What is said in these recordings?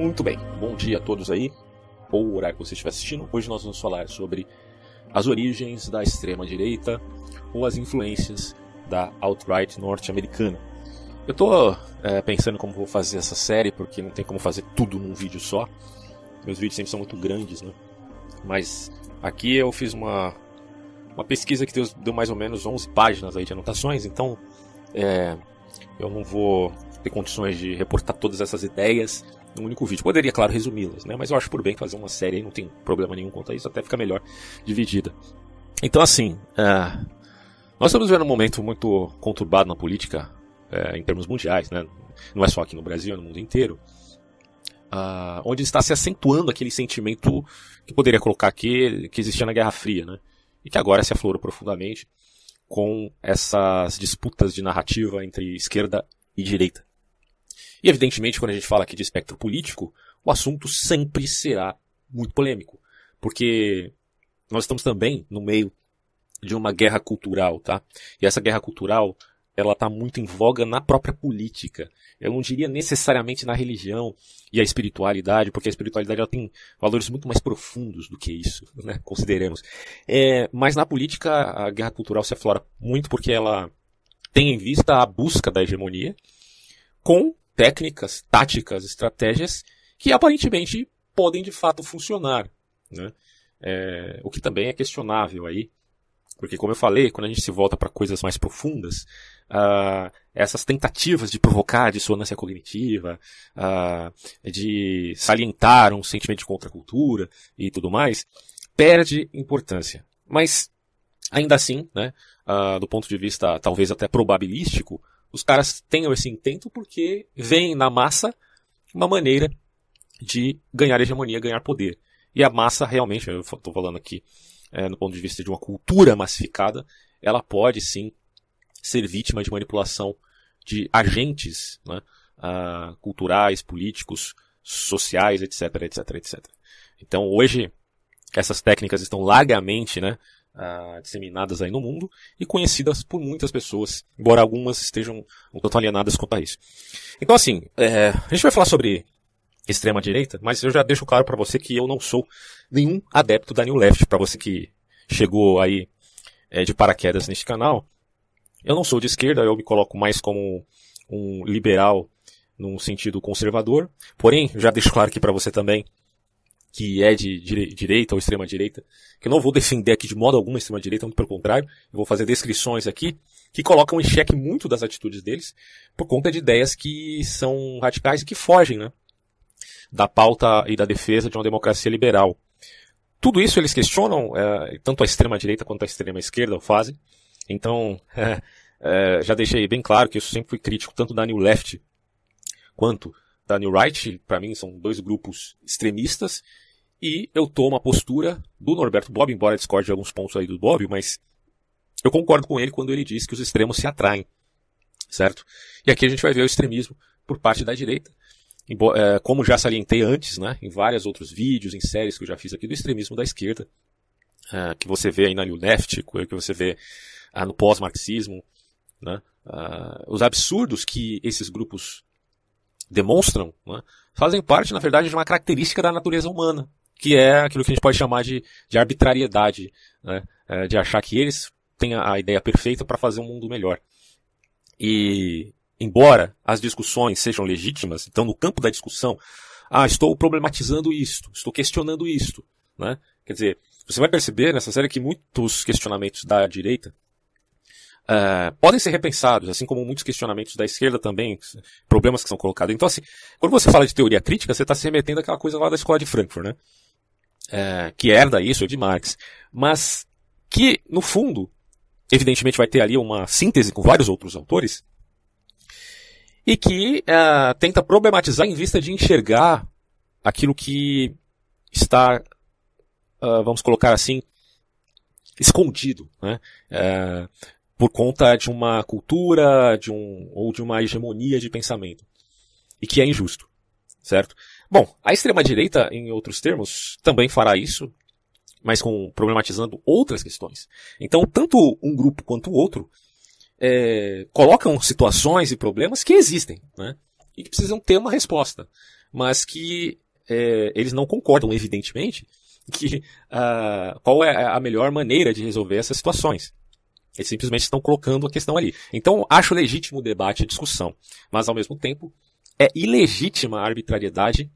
Muito bem, bom dia a todos aí, ou o horário que você estiver assistindo. Hoje nós vamos falar sobre as origens da extrema-direita ou as influências da alt-right norte-americana. Eu estou é, pensando como vou fazer essa série, porque não tem como fazer tudo num vídeo só. Meus vídeos sempre são muito grandes, né? Mas aqui eu fiz uma, uma pesquisa que deu, deu mais ou menos 11 páginas aí de anotações, então é, eu não vou ter condições de reportar todas essas ideias num único vídeo. Poderia, claro, resumi-las, né? Mas eu acho por bem fazer uma série aí, não tem problema nenhum quanto a isso, até fica melhor dividida. Então, assim, é, nós estamos vivendo um momento muito conturbado na política, é, em termos mundiais, né? Não é só aqui no Brasil, é no mundo inteiro. Uh, onde está se acentuando aquele sentimento que poderia colocar aqui que existia na Guerra Fria, né? E que agora se aflorou profundamente com essas disputas de narrativa entre esquerda e direita. E evidentemente, quando a gente fala aqui de espectro político, o assunto sempre será muito polêmico, porque nós estamos também no meio de uma guerra cultural, tá? E essa guerra cultural, ela está muito em voga na própria política. Eu não diria necessariamente na religião e a espiritualidade, porque a espiritualidade ela tem valores muito mais profundos do que isso, né? consideremos. É, mas na política, a guerra cultural se aflora muito porque ela tem em vista a busca da hegemonia com técnicas, táticas, estratégias que aparentemente podem de fato funcionar, né? É, o que também é questionável aí, porque como eu falei, quando a gente se volta para coisas mais profundas, uh, essas tentativas de provocar dissonância cognitiva, uh, de salientar um sentimento de contracultura e tudo mais, perde importância. Mas ainda assim, né, uh, do ponto de vista talvez até probabilístico, os caras tenham esse intento porque veem na massa uma maneira de ganhar hegemonia, ganhar poder. E a massa realmente, eu estou falando aqui é, no ponto de vista de uma cultura massificada, ela pode sim ser vítima de manipulação de agentes né, uh, culturais, políticos, sociais, etc, etc, etc. Então hoje essas técnicas estão largamente né, ah, disseminadas aí no mundo e conhecidas por muitas pessoas, embora algumas estejam um tanto alienadas quanto a isso. Então, assim, é, a gente vai falar sobre extrema direita, mas eu já deixo claro para você que eu não sou nenhum adepto da New Left, para você que chegou aí é, de paraquedas neste canal. Eu não sou de esquerda, eu me coloco mais como um liberal num sentido conservador. Porém, já deixo claro aqui para você também que é de direita ou extrema direita, que eu não vou defender aqui de modo algum a extrema direita, muito pelo contrário, eu vou fazer descrições aqui que colocam em xeque muito das atitudes deles por conta de ideias que são radicais e que fogem, né, da pauta e da defesa de uma democracia liberal. Tudo isso eles questionam, é, tanto a extrema direita quanto a extrema esquerda o fazem. Então, é, é, já deixei bem claro que eu sempre fui crítico tanto da New Left quanto da New Right, para mim são dois grupos extremistas, e eu tomo a postura do Norberto Bob, embora discorde de alguns pontos aí do Bob, mas eu concordo com ele quando ele diz que os extremos se atraem, certo? E aqui a gente vai ver o extremismo por parte da direita, é, como já salientei antes, né, em vários outros vídeos, em séries que eu já fiz aqui do extremismo da esquerda, é, que você vê aí na New Left, que você vê ah, no pós-marxismo, né, ah, os absurdos que esses grupos demonstram, né, fazem parte, na verdade, de uma característica da natureza humana, que é aquilo que a gente pode chamar de, de arbitrariedade, né, é, de achar que eles têm a, a ideia perfeita para fazer um mundo melhor. E, embora as discussões sejam legítimas, então no campo da discussão, ah, estou problematizando isto, estou questionando isto, né? Quer dizer, você vai perceber nessa série que muitos questionamentos da direita uh, podem ser repensados, assim como muitos questionamentos da esquerda também, problemas que são colocados. Então, assim, quando você fala de teoria crítica, você está se remetendo àquela coisa lá da escola de Frankfurt, né? Uh, que herda isso de Marx, mas que, no fundo, evidentemente vai ter ali uma síntese com vários outros autores, e que uh, tenta problematizar em vista de enxergar aquilo que está, uh, vamos colocar assim, escondido. Né? Uh, por conta de uma cultura, de um ou de uma hegemonia de pensamento e que é injusto, certo? Bom, a extrema direita, em outros termos, também fará isso, mas com problematizando outras questões. Então, tanto um grupo quanto o outro é, colocam situações e problemas que existem, né? E que precisam ter uma resposta, mas que é, eles não concordam, evidentemente, que uh, qual é a melhor maneira de resolver essas situações. Eles simplesmente estão colocando a questão ali. Então, acho legítimo o debate e discussão, mas ao mesmo tempo, é ilegítima a arbitrariedade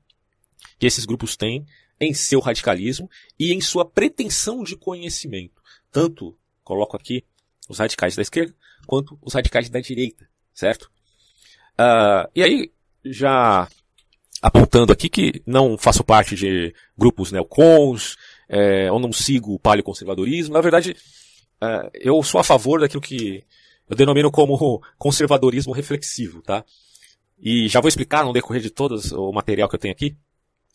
que esses grupos têm em seu radicalismo e em sua pretensão de conhecimento. Tanto, coloco aqui, os radicais da esquerda, quanto os radicais da direita, certo? Uh, e aí, já apontando aqui que não faço parte de grupos neocons, é, não sigo o paleoconservadorismo. Na verdade, é, eu sou a favor daquilo que eu denomino como conservadorismo reflexivo, tá? E já vou explicar no decorrer de todo o material que eu tenho aqui,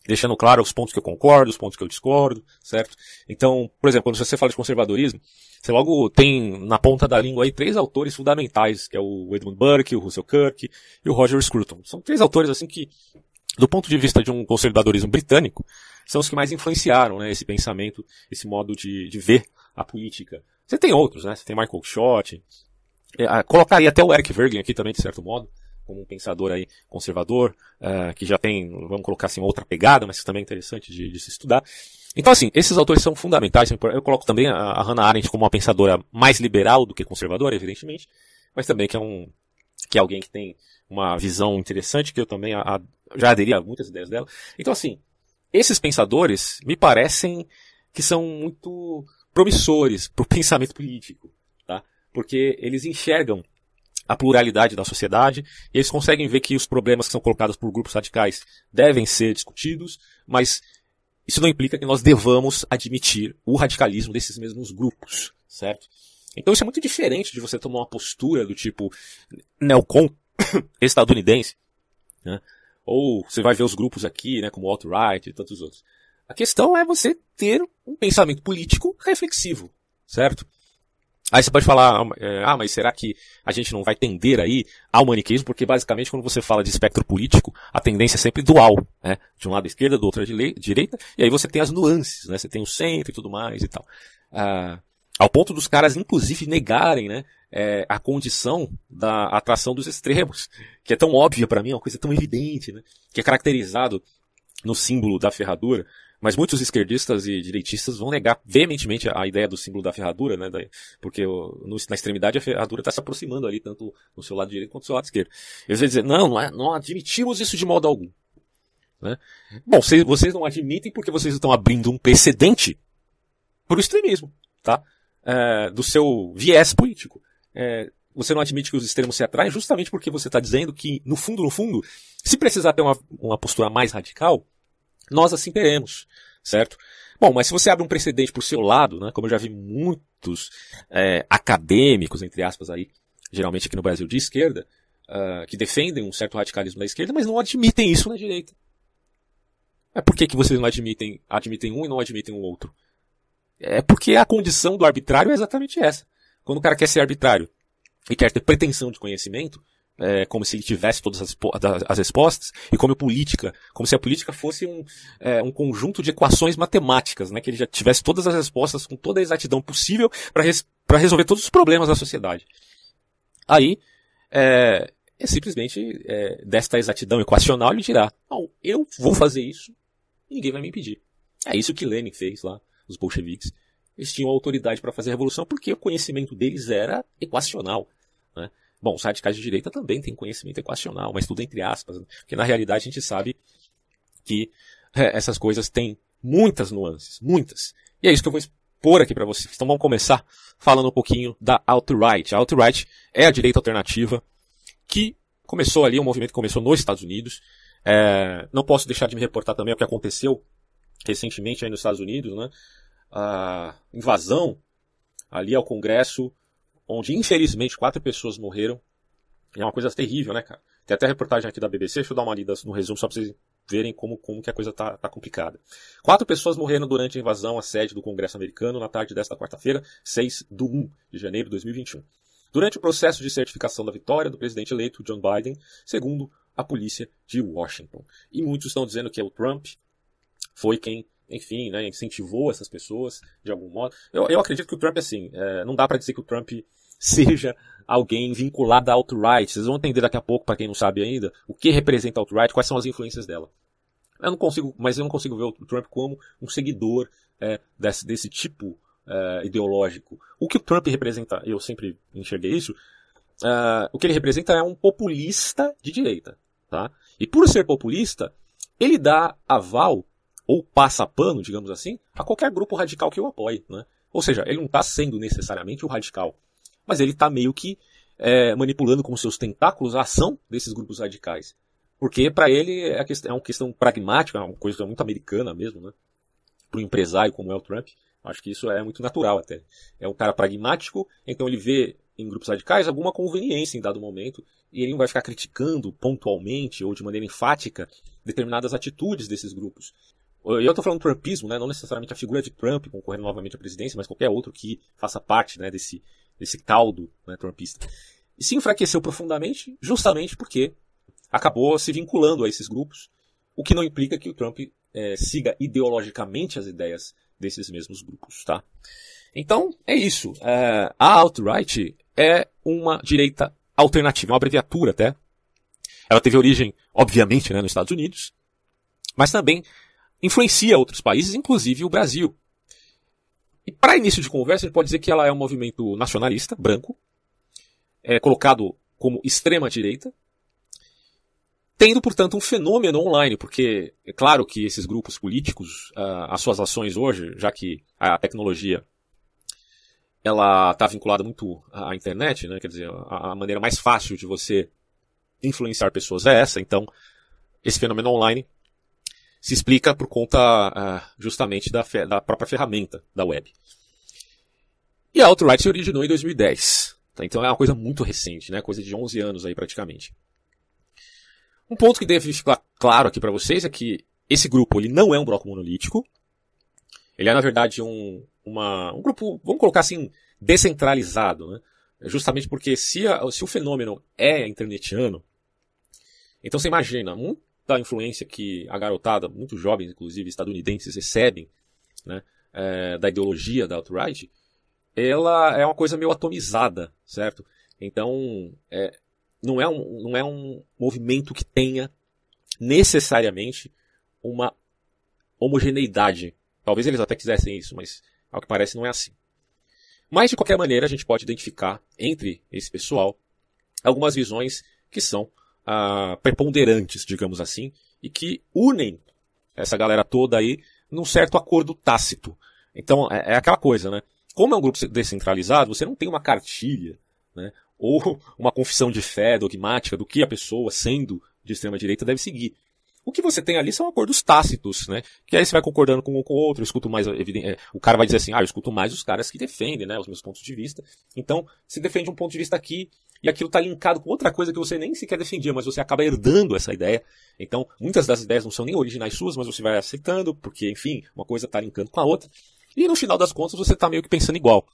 deixando claro os pontos que eu concordo, os pontos que eu discordo, certo? Então, por exemplo, quando você fala de conservadorismo, você logo tem na ponta da língua aí três autores fundamentais, que é o Edmund Burke, o Russell Kirk e o Roger Scruton. São três autores assim que, do ponto de vista de um conservadorismo britânico, são os que mais influenciaram né, esse pensamento, esse modo de, de ver a política, você tem outros, né? Você tem Michael Schott. É, ah, colocaria até o Eric Vergen aqui também, de certo modo, como um pensador aí conservador, uh, que já tem, vamos colocar assim, outra pegada, mas também é interessante de, de se estudar. Então, assim, esses autores são fundamentais. Eu coloco também a Hannah Arendt como uma pensadora mais liberal do que conservadora, evidentemente, mas também que é um que é alguém que tem uma visão interessante, que eu também a, já aderi a muitas ideias dela. Então, assim, esses pensadores me parecem que são muito promissores para o pensamento político, tá? porque eles enxergam a pluralidade da sociedade, e eles conseguem ver que os problemas que são colocados por grupos radicais devem ser discutidos, mas isso não implica que nós devamos admitir o radicalismo desses mesmos grupos, certo? Então isso é muito diferente de você tomar uma postura do tipo neocon estadunidense, né? ou você vai ver os grupos aqui, né, como alt-right e tantos outros. A questão é você ter um pensamento político reflexivo, certo? Aí você pode falar, ah, eh, ah, mas será que a gente não vai tender aí ao maniqueísmo? Porque basicamente quando você fala de espectro político, a tendência é sempre dual, né? De um lado esquerda, do outro direita, e aí você tem as nuances, né? Você tem o centro e tudo mais e tal. Ah, ao ponto dos caras, inclusive, negarem, né? É, a condição da atração dos extremos, que é tão óbvia para mim, é uma coisa tão evidente, né? Que é caracterizado no símbolo da ferradura, mas muitos esquerdistas e direitistas vão negar veementemente a ideia do símbolo da ferradura, né? Porque na extremidade a ferradura está se aproximando ali, tanto no seu lado direito quanto no seu lado esquerdo. Eles vão dizer, não, não, é, não admitimos isso de modo algum. Né? Bom, vocês, vocês não admitem porque vocês estão abrindo um precedente para o extremismo, tá? É, do seu viés político. É, você não admite que os extremos se atraem justamente porque você está dizendo que, no fundo, no fundo, se precisar ter uma, uma postura mais radical, nós assim teremos, certo? Bom, mas se você abre um precedente para o seu lado, né, como eu já vi muitos é, acadêmicos, entre aspas, aí, geralmente aqui no Brasil de esquerda, uh, que defendem um certo radicalismo da esquerda, mas não admitem isso na direita. Mas é por que, que vocês não admitem, admitem um e não admitem o outro? É porque a condição do arbitrário é exatamente essa. Quando o cara quer ser arbitrário e quer ter pretensão de conhecimento, é, como se ele tivesse todas as, as, respostas, e como política, como se a política fosse um, é, um conjunto de equações matemáticas, né, que ele já tivesse todas as respostas com toda a exatidão possível para res, resolver todos os problemas da sociedade. Aí, é, é simplesmente é, desta exatidão equacional ele dirá: eu vou fazer isso, ninguém vai me impedir. É isso que Lenin fez lá, os bolcheviques. Eles tinham autoridade para fazer a revolução porque o conhecimento deles era equacional. Né? Bom, os radicais de direita também tem conhecimento equacional, mas tudo entre aspas, né? porque na realidade a gente sabe que é, essas coisas têm muitas nuances, muitas. E é isso que eu vou expor aqui para vocês. Então vamos começar falando um pouquinho da alt-right. A alt-right é a direita alternativa que começou ali, um movimento que começou nos Estados Unidos. É, não posso deixar de me reportar também o que aconteceu recentemente aí nos Estados Unidos, né? A invasão ali ao Congresso onde infelizmente quatro pessoas morreram. É uma coisa terrível, né, cara? Tem até reportagem aqui da BBC, deixa eu dar uma lida no resumo só pra vocês verem como, como que a coisa tá, tá complicada. Quatro pessoas morreram durante a invasão à sede do Congresso americano na tarde desta quarta-feira, 6 de 1 de janeiro de 2021. Durante o processo de certificação da vitória do presidente eleito John Biden, segundo a polícia de Washington. E muitos estão dizendo que o Trump foi quem, enfim, né, incentivou essas pessoas de algum modo. Eu, eu acredito que o Trump, assim, é, não dá para dizer que o Trump seja alguém vinculado à alt-right. Vocês vão entender daqui a pouco, para quem não sabe ainda, o que representa alt-right, quais são as influências dela. Eu não consigo, mas eu não consigo ver o Trump como um seguidor é, desse, desse tipo é, ideológico. O que o Trump representa, eu sempre enxerguei isso, é, o que ele representa é um populista de direita. Tá? E por ser populista, ele dá aval, ou passa pano, digamos assim, a qualquer grupo radical que o apoie. Né? Ou seja, ele não está sendo necessariamente o radical mas ele está meio que é, manipulando com seus tentáculos a ação desses grupos radicais. Porque para ele é, questão, é, uma questão pragmática, é uma coisa muito americana mesmo, né? Para um empresário como é o Trump, acho que isso é muito natural até. É um cara pragmático, então ele vê em grupos radicais alguma conveniência em dado momento e ele não vai ficar criticando pontualmente ou de maneira enfática determinadas atitudes desses grupos. E Eu estou falando trumpismo, né? não necessariamente a figura de Trump concorrendo novamente à presidência, mas qualquer outro que faça parte né, desse esse caldo né, trumpista. E se enfraqueceu profundamente justamente porque acabou se vinculando a esses grupos, o que não implica que o Trump é, siga ideologicamente as ideias desses mesmos grupos, tá? Então, é isso. É, a alt-right é uma direita alternativa, uma abreviatura até. Ela teve origem, obviamente, né, nos Estados Unidos, mas também influencia outros países, inclusive o Brasil. E para início de conversa, a gente pode dizer que ela é um movimento nacionalista, branco, é colocado como extrema-direita, tendo, portanto, um fenômeno online, porque é claro que esses grupos políticos, ah, as suas ações hoje, já que a tecnologia ela está vinculada muito à internet, né? quer dizer, a maneira mais fácil de você influenciar pessoas é essa, então esse fenômeno online se explica por conta uh, justamente da, da, própria ferramenta da web. E a Outright se originou em 2010. Tá? Então é uma coisa muito recente, né? coisa de 11 anos aí praticamente. Um ponto que deve ficar claro aqui para vocês é que esse grupo ele não é um bloco monolítico. Ele é, na verdade, um, uma, um grupo, vamos colocar assim, descentralizado. Né? Justamente porque se, a, se o fenômeno é internetiano, então você imagina, da influência que a garotada, muito jovens, inclusive estadunidenses, recebem né, é, da ideologia da alt-right, ela é uma coisa meio atomizada, certo? Então, é, não, é um, não é um movimento que tenha necessariamente uma homogeneidade. Talvez eles até quisessem isso, mas ao que parece não é assim. Mas, de qualquer maneira, a gente pode identificar entre esse pessoal algumas visões que são ah, preponderantes, digamos assim, e que unem essa galera toda aí num certo acordo tácito. Então, é, é aquela coisa, né? Como é um grupo descentralizado, você não tem uma cartilha, né? ou uma confissão de fé dogmática do que a pessoa, sendo de extrema-direita, deve seguir. O que você tem ali são acordos tácitos, né? Que aí você vai concordando com um com o outro, eu escuto mais, é, evidente, é, o cara vai dizer assim, ah, eu escuto mais os caras que defendem, né? Os meus pontos de vista. Então, se defende um ponto de vista aqui, e aquilo tá linkado com outra coisa que você nem sequer defendia, mas você acaba herdando essa ideia. Então, muitas das ideias não são nem originais suas, mas você vai aceitando, porque, enfim, uma coisa tá linkando com a outra. E no final das contas, você tá meio que pensando igual.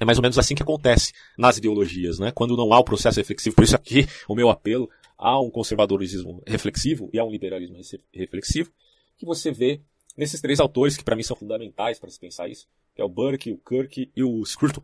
É mais ou menos assim que acontece nas ideologias, né? Quando não há o processo reflexivo. Por isso aqui, o meu apelo Há um conservadorismo reflexivo e há um liberalismo reflexivo que você vê nesses três autores que para mim são fundamentais para se pensar isso, que é o Burke, o Kirk e o Scruton.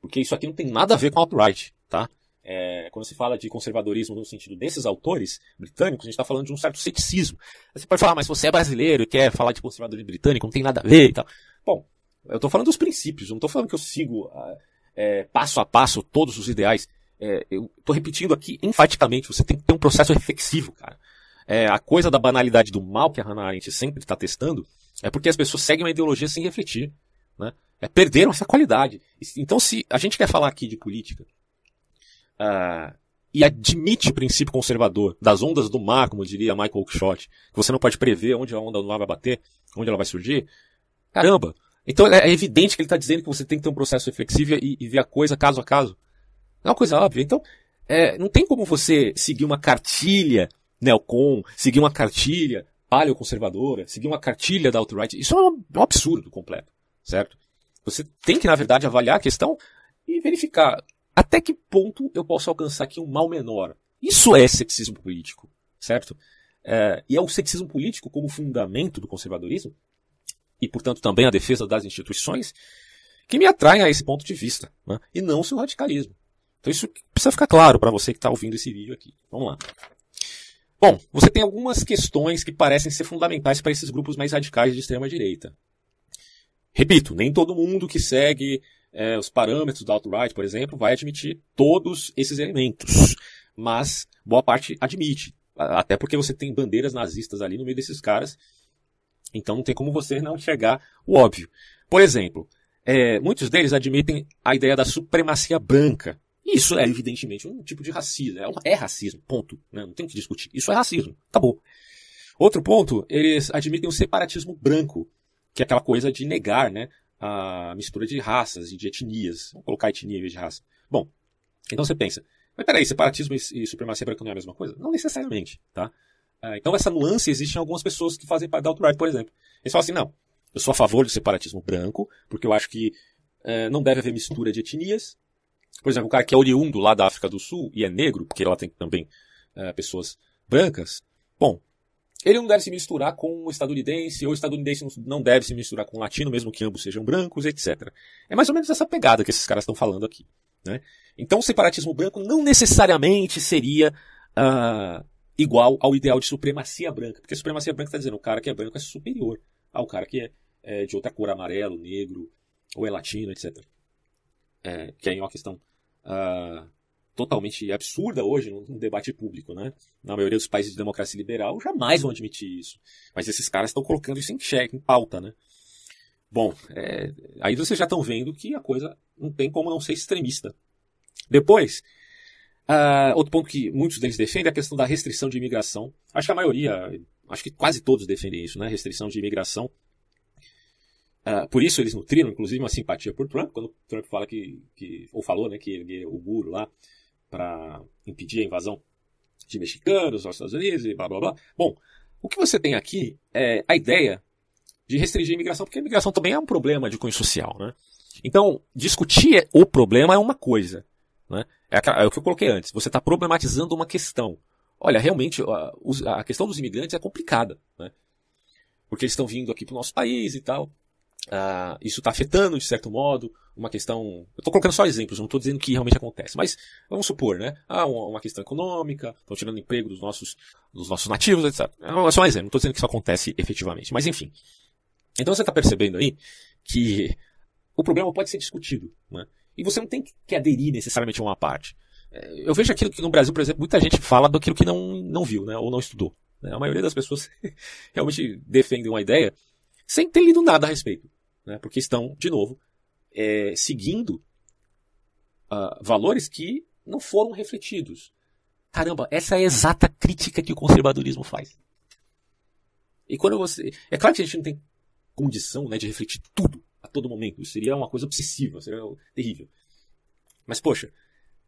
Porque isso aqui não tem nada a ver com alt-right, tá? É, quando se fala de conservadorismo no sentido desses autores britânicos, a gente está falando de um certo ceticismo. Você pode falar, mas você é brasileiro e quer falar de conservadorismo britânico, não tem nada a ver e tal. Bom, eu estou falando dos princípios, não estou falando que eu sigo ah, é, passo a passo todos os ideais. É, eu tô repetindo aqui enfaticamente, você tem que ter um processo reflexivo, cara. É, a coisa da banalidade do mal que a Hannah Arendt sempre está testando é porque as pessoas seguem uma ideologia sem refletir. Né? É, perderam essa qualidade. Então, se a gente quer falar aqui de política uh, e admite o princípio conservador das ondas do mar, como diria Michael Oakeshott, que você não pode prever onde a onda do mar vai bater, onde ela vai surgir, caramba! Então é, é evidente que ele está dizendo que você tem que ter um processo reflexivo e, e ver a coisa caso a caso. É uma coisa óbvia. Então, é, não tem como você seguir uma cartilha neocon, né, seguir uma cartilha paleoconservadora, seguir uma cartilha da alt-right. Isso é um, é um absurdo completo, certo? Você tem que, na verdade, avaliar a questão e verificar até que ponto eu posso alcançar aqui um mal menor. Isso é sexismo político, certo? É, e é o sexismo político como fundamento do conservadorismo, e portanto também a defesa das instituições, que me atraem a esse ponto de vista, né? e não o seu radicalismo. Então isso precisa ficar claro para você que está ouvindo esse vídeo aqui. Vamos lá. Bom, você tem algumas questões que parecem ser fundamentais para esses grupos mais radicais de extrema direita. Repito, nem todo mundo que segue é, os parâmetros da alt-right, por exemplo, vai admitir todos esses elementos. Mas boa parte admite. Até porque você tem bandeiras nazistas ali no meio desses caras. Então não tem como você não chegar o óbvio. Por exemplo, é, muitos deles admitem a ideia da supremacia branca isso é, evidentemente, um tipo de racismo. É, é racismo, ponto. Né? Não tem o que discutir. Isso é racismo. Acabou. Outro ponto, eles admitem o separatismo branco, que é aquela coisa de negar né, a mistura de raças e de etnias. Vamos colocar etnia em vez de raça. Bom, então você pensa, mas peraí, separatismo e, e supremacia branca não é a mesma coisa? Não necessariamente, tá? Ah, então essa nuance existe em algumas pessoas que fazem parte da alt-right, por exemplo. Eles falam assim, não, eu sou a favor do separatismo branco, porque eu acho que é, não deve haver mistura de etnias, por exemplo, um cara que é oriundo lá da África do Sul e é negro, porque lá tem também é, pessoas brancas, bom, ele não deve se misturar com o estadunidense, ou o estadunidense não deve se misturar com o latino, mesmo que ambos sejam brancos, etc. É mais ou menos essa pegada que esses caras estão falando aqui. Né? Então, o separatismo branco não necessariamente seria uh, igual ao ideal de supremacia branca, porque supremacia branca está dizendo o cara que é branco é superior ao cara que é, é de outra cor, amarelo, negro, ou é latino, etc é, que é uma questão uh, totalmente absurda hoje no debate público, né? Na maioria dos países de democracia liberal jamais vão admitir isso. Mas esses caras estão colocando isso em xeque, em pauta, né? Bom, é, aí vocês já estão vendo que a coisa não tem como não ser extremista. Depois, uh, outro ponto que muitos deles defendem é a questão da restrição de imigração. Acho que a maioria, acho que quase todos defendem isso, né? Restrição de imigração Uh, por isso eles nutriram, inclusive, uma simpatia por Trump, quando Trump fala que, que ou falou, né, que ergueu é o muro lá para impedir a invasão de mexicanos aos Estados Unidos e blá blá blá. Bom, o que você tem aqui é a ideia de restringir a imigração, porque a imigração também é um problema de cunho social, né? Então, discutir é, o problema é uma coisa, né? É, aquela, é o que eu coloquei antes, você está problematizando uma questão. Olha, realmente, a, a questão dos imigrantes é complicada, né? Porque eles estão vindo aqui para o nosso país e tal. Uh, isso está afetando, de certo modo, uma questão. Eu estou colocando só exemplos, não estou dizendo que realmente acontece, mas vamos supor, né? Ah, uma questão econômica, estão tirando emprego dos nossos, dos nossos nativos, etc. É só um exemplo, não estou dizendo que isso acontece efetivamente, mas enfim. Então você está percebendo aí que o problema pode ser discutido, né? E você não tem que aderir necessariamente a uma parte. É, eu vejo aquilo que no Brasil, por exemplo, muita gente fala daquilo que não, não viu, né? Ou não estudou. Né? A maioria das pessoas realmente defende uma ideia sem ter lido nada a respeito né? porque estão, de novo, é, seguindo uh, valores que não foram refletidos. Caramba, essa é a exata crítica que o conservadorismo faz. E quando você. É claro que a gente não tem condição né, de refletir tudo a todo momento. Isso seria uma coisa obsessiva, seria terrível. Mas, poxa,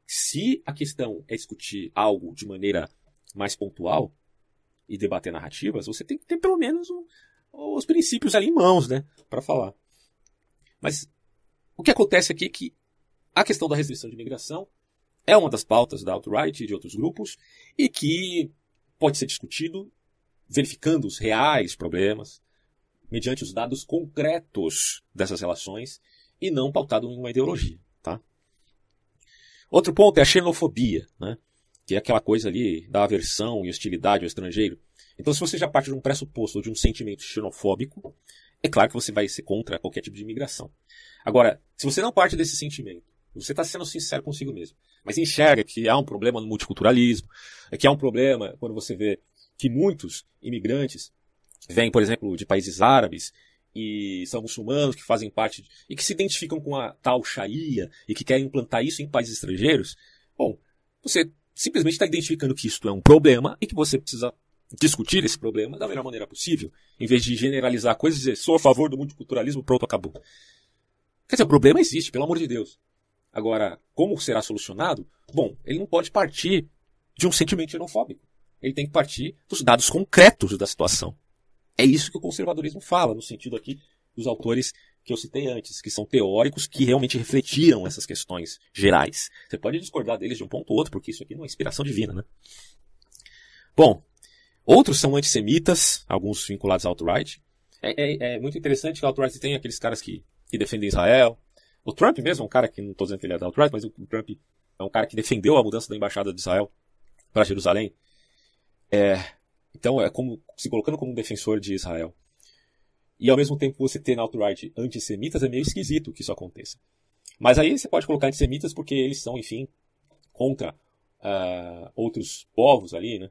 se a questão é discutir algo de maneira mais pontual e debater narrativas, você tem que ter pelo menos um, os princípios ali em mãos, né? Para falar. Mas o que acontece aqui é que a questão da restrição de imigração é uma das pautas da alt-right e de outros grupos e que pode ser discutido verificando os reais problemas mediante os dados concretos dessas relações e não pautado em uma ideologia. Tá? Outro ponto é a xenofobia, né? que é aquela coisa ali da aversão e hostilidade ao estrangeiro. Então, se você já parte de um pressuposto ou de um sentimento xenofóbico, é claro que você vai ser contra qualquer tipo de imigração. Agora, se você não parte desse sentimento, você está sendo sincero consigo mesmo, mas enxerga que há um problema no multiculturalismo, que há um problema quando você vê que muitos imigrantes vêm, por exemplo, de países árabes e são muçulmanos que fazem parte de, e que se identificam com a tal Sharia e que querem implantar isso em países estrangeiros. Bom, você simplesmente está identificando que isto é um problema e que você precisa discutir esse problema da melhor maneira possível, em vez de generalizar coisas e dizer sou a favor do multiculturalismo, pronto, acabou. Quer dizer, o problema existe, pelo amor de Deus. Agora, como será solucionado? Bom, ele não pode partir de um sentimento xenofóbico. Ele tem que partir dos dados concretos da situação. É isso que o conservadorismo fala, no sentido aqui dos autores que eu citei antes, que são teóricos que realmente refletiram essas questões gerais. Você pode discordar deles de um ponto ou outro, porque isso aqui não é inspiração divina, né? Bom, Outros são antissemitas, alguns vinculados ao alt-right. É, é, é, muito interessante que o alt-right tem aqueles caras que, que defendem Israel. O Trump mesmo é um cara que, não estou dizendo que ele é da alt-right, mas o Trump é um cara que defendeu a mudança da embaixada de Israel para Jerusalém. É, então, é como se colocando como um defensor de Israel. E ao mesmo tempo você ter na alt-right antissemitas é meio esquisito que isso aconteça. Mas aí você pode colocar antissemitas porque eles são, enfim, contra uh, outros povos ali, né?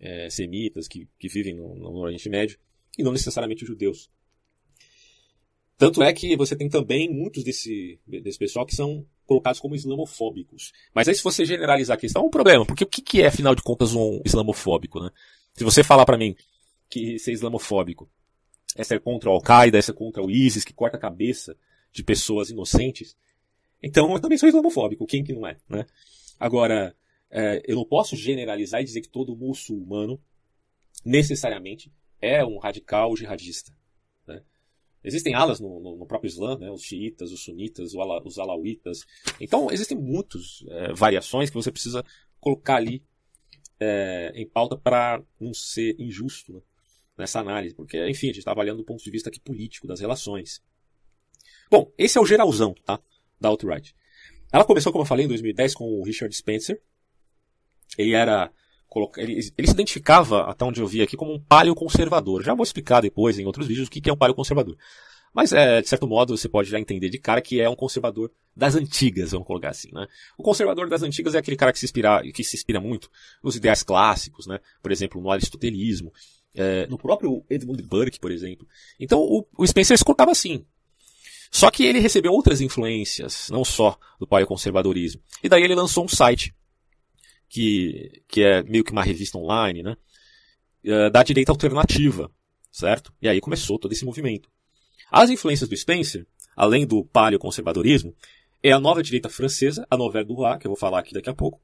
é, semitas que, que vivem no, no Oriente Médio, e não necessariamente os judeus. Tanto é que você tem também muitos desse, desse pessoal que são colocados como islamofóbicos. Mas aí se você generalizar a questão, é um problema, porque o que, é, afinal de contas, um islamofóbico, né? Se você falar para mim que ser islamofóbico é ser contra o Al-Qaeda, é ser contra o ISIS, que corta a cabeça de pessoas inocentes, então eu também sou islamofóbico, quem que não é, né? Agora, é, eu não posso generalizar e dizer que todo muçulmano necessariamente é um radical jihadista. Né? Existem alas no, no, no próprio Islã, né? os xiitas, os sunitas, os alauitas. Então, existem muitas é, variações que você precisa colocar ali é, em pauta para não ser injusto né? nessa análise, porque, enfim, a gente está avaliando do ponto de vista aqui político das relações. Bom, esse é o geralzão tá? da alt-right. Ela começou, como eu falei, em 2010 com o Richard Spencer, ele era ele, ele, se identificava, até onde eu vi aqui, como um conservador. Já vou explicar depois em outros vídeos o que, é um conservador. Mas, é, de certo modo, você pode já entender de cara que é um conservador das antigas, vamos colocar assim, né? O conservador das antigas é aquele cara que se inspira, que se inspira muito nos ideais clássicos, né? Por exemplo, no aristotelismo, é, no próprio Edmund Burke, por exemplo. Então, o, o Spencer se colocava assim. Só que ele recebeu outras influências, não só do conservadorismo. E daí ele lançou um site que, que é meio que uma revista online, né? Eh, da direita alternativa, certo? E aí começou todo esse movimento. As influências do Spencer, além do paleoconservadorismo, é a nova direita francesa, a Nouvelle Droite, que eu vou falar aqui daqui a pouco.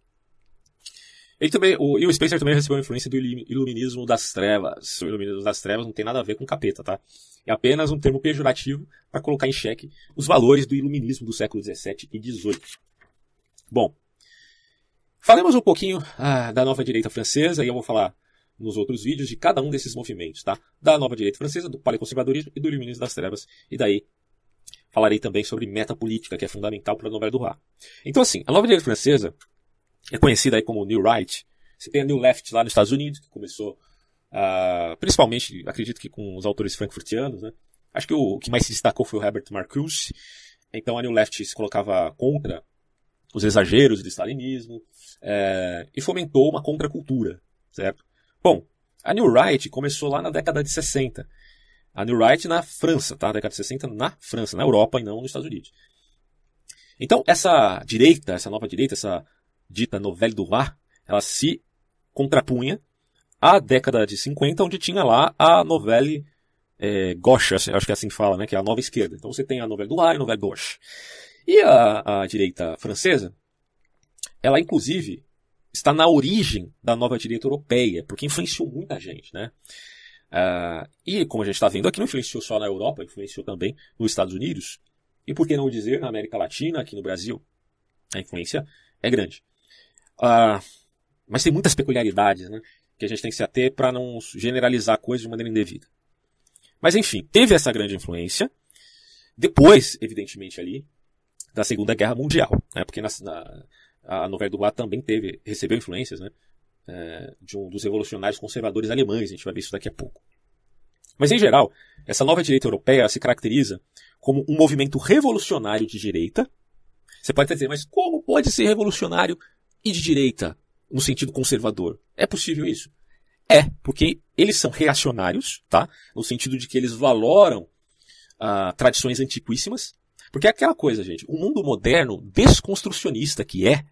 Ele também, o, e o Spencer também recebeu a influência do iluminismo das trevas. O iluminismo das trevas não tem nada a ver com capeta, tá? É apenas um termo pejorativo para colocar em xeque os valores do iluminismo do século XVII e XVIII. Bom, Falemos um pouquinho ah, da nova direita francesa e eu vou falar nos outros vídeos de cada um desses movimentos, tá? Da nova direita francesa, do paleoconservadorismo e do iluminismo das trevas. E daí falarei também sobre metapolítica, que é fundamental para a novela do Rá. Então, assim, a nova direita francesa é conhecida aí como New Right. Você tem a New Left lá nos Estados Unidos, que começou ah, principalmente, acredito que com os autores frankfurtianos, né? Acho que o que mais se destacou foi o Herbert Marcuse. Então a New Left se colocava contra os exageros do stalinismo, é, e fomentou uma contracultura, certo? Bom, a New Right começou lá na década de 60. A New Right na França, tá? Na década de 60 na França, na Europa e não nos Estados Unidos. Então, essa direita, essa nova direita, essa dita Nouvelle Droite, ela se contrapunha à década de 50, onde tinha lá a Novelle é, Gauche, assim, acho que é assim que fala, né? Que é a nova esquerda. Então você tem a Nouvelle Droite e a Nouvelle Gauche. E a, a direita francesa, ela inclusive está na origem da nova direita europeia, porque influenciou muita gente, né? Uh, e como a gente está vendo aqui, não influenciou só na Europa, influenciou também nos Estados Unidos e por que não dizer na América Latina, aqui no Brasil. A influência é grande. Uh, mas tem muitas peculiaridades, né? Que a gente tem que se ater para não generalizar coisas de maneira indevida. Mas enfim, teve essa grande influência. Depois, evidentemente, ali, da Segunda Guerra Mundial, né? Porque na, na, a novela do Bar também teve, recebeu influências, né? É, de um dos revolucionários conservadores alemães, a gente vai ver isso daqui a pouco. Mas em geral, essa nova direita europeia se caracteriza como um movimento revolucionário de direita. Você pode até dizer, mas como pode ser revolucionário e de direita no sentido conservador? É possível isso? É, porque eles são reacionários, tá? No sentido de que eles valoram ah, tradições antiquíssimas, porque é aquela coisa, gente, o mundo moderno, desconstrucionista que é,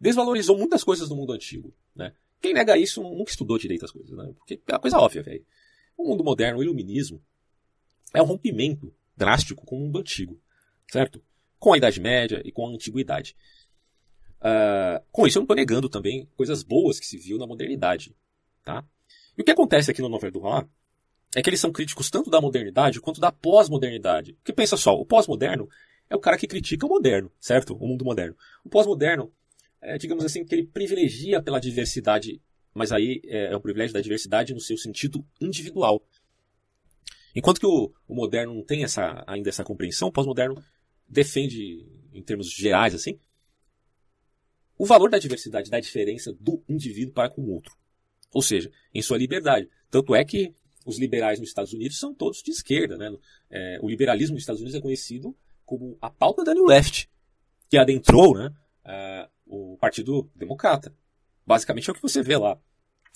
desvalorizou muitas coisas do mundo antigo, né? Quem nega isso nunca estudou direito as coisas, né? Porque é uma coisa óbvia, velho. O mundo moderno, o iluminismo, é um rompimento drástico com o mundo antigo, certo? Com a Idade Média e com a Antiguidade. Uh, com isso, eu não estou negando também coisas boas que se viu na modernidade, tá? E o que acontece aqui no Novel do Rock é que eles são críticos tanto da modernidade quanto da pós-modernidade. Porque pensa só, o pós-moderno é o cara que critica o moderno, certo? O mundo moderno. O pós-moderno é, digamos assim, que ele privilegia pela diversidade, mas aí é, é o privilégio da diversidade no seu sentido individual. Enquanto que o, o moderno não tem essa, ainda essa compreensão, o pós-moderno defende, em termos gerais, assim, o valor da diversidade, da diferença do indivíduo para com o outro. Ou seja, em sua liberdade. Tanto é que os liberais nos Estados Unidos são todos de esquerda. Né? É, o liberalismo nos Estados Unidos é conhecido como a pauta da New Left, que adentrou né, o Partido Democrata. Basicamente é o que você vê lá.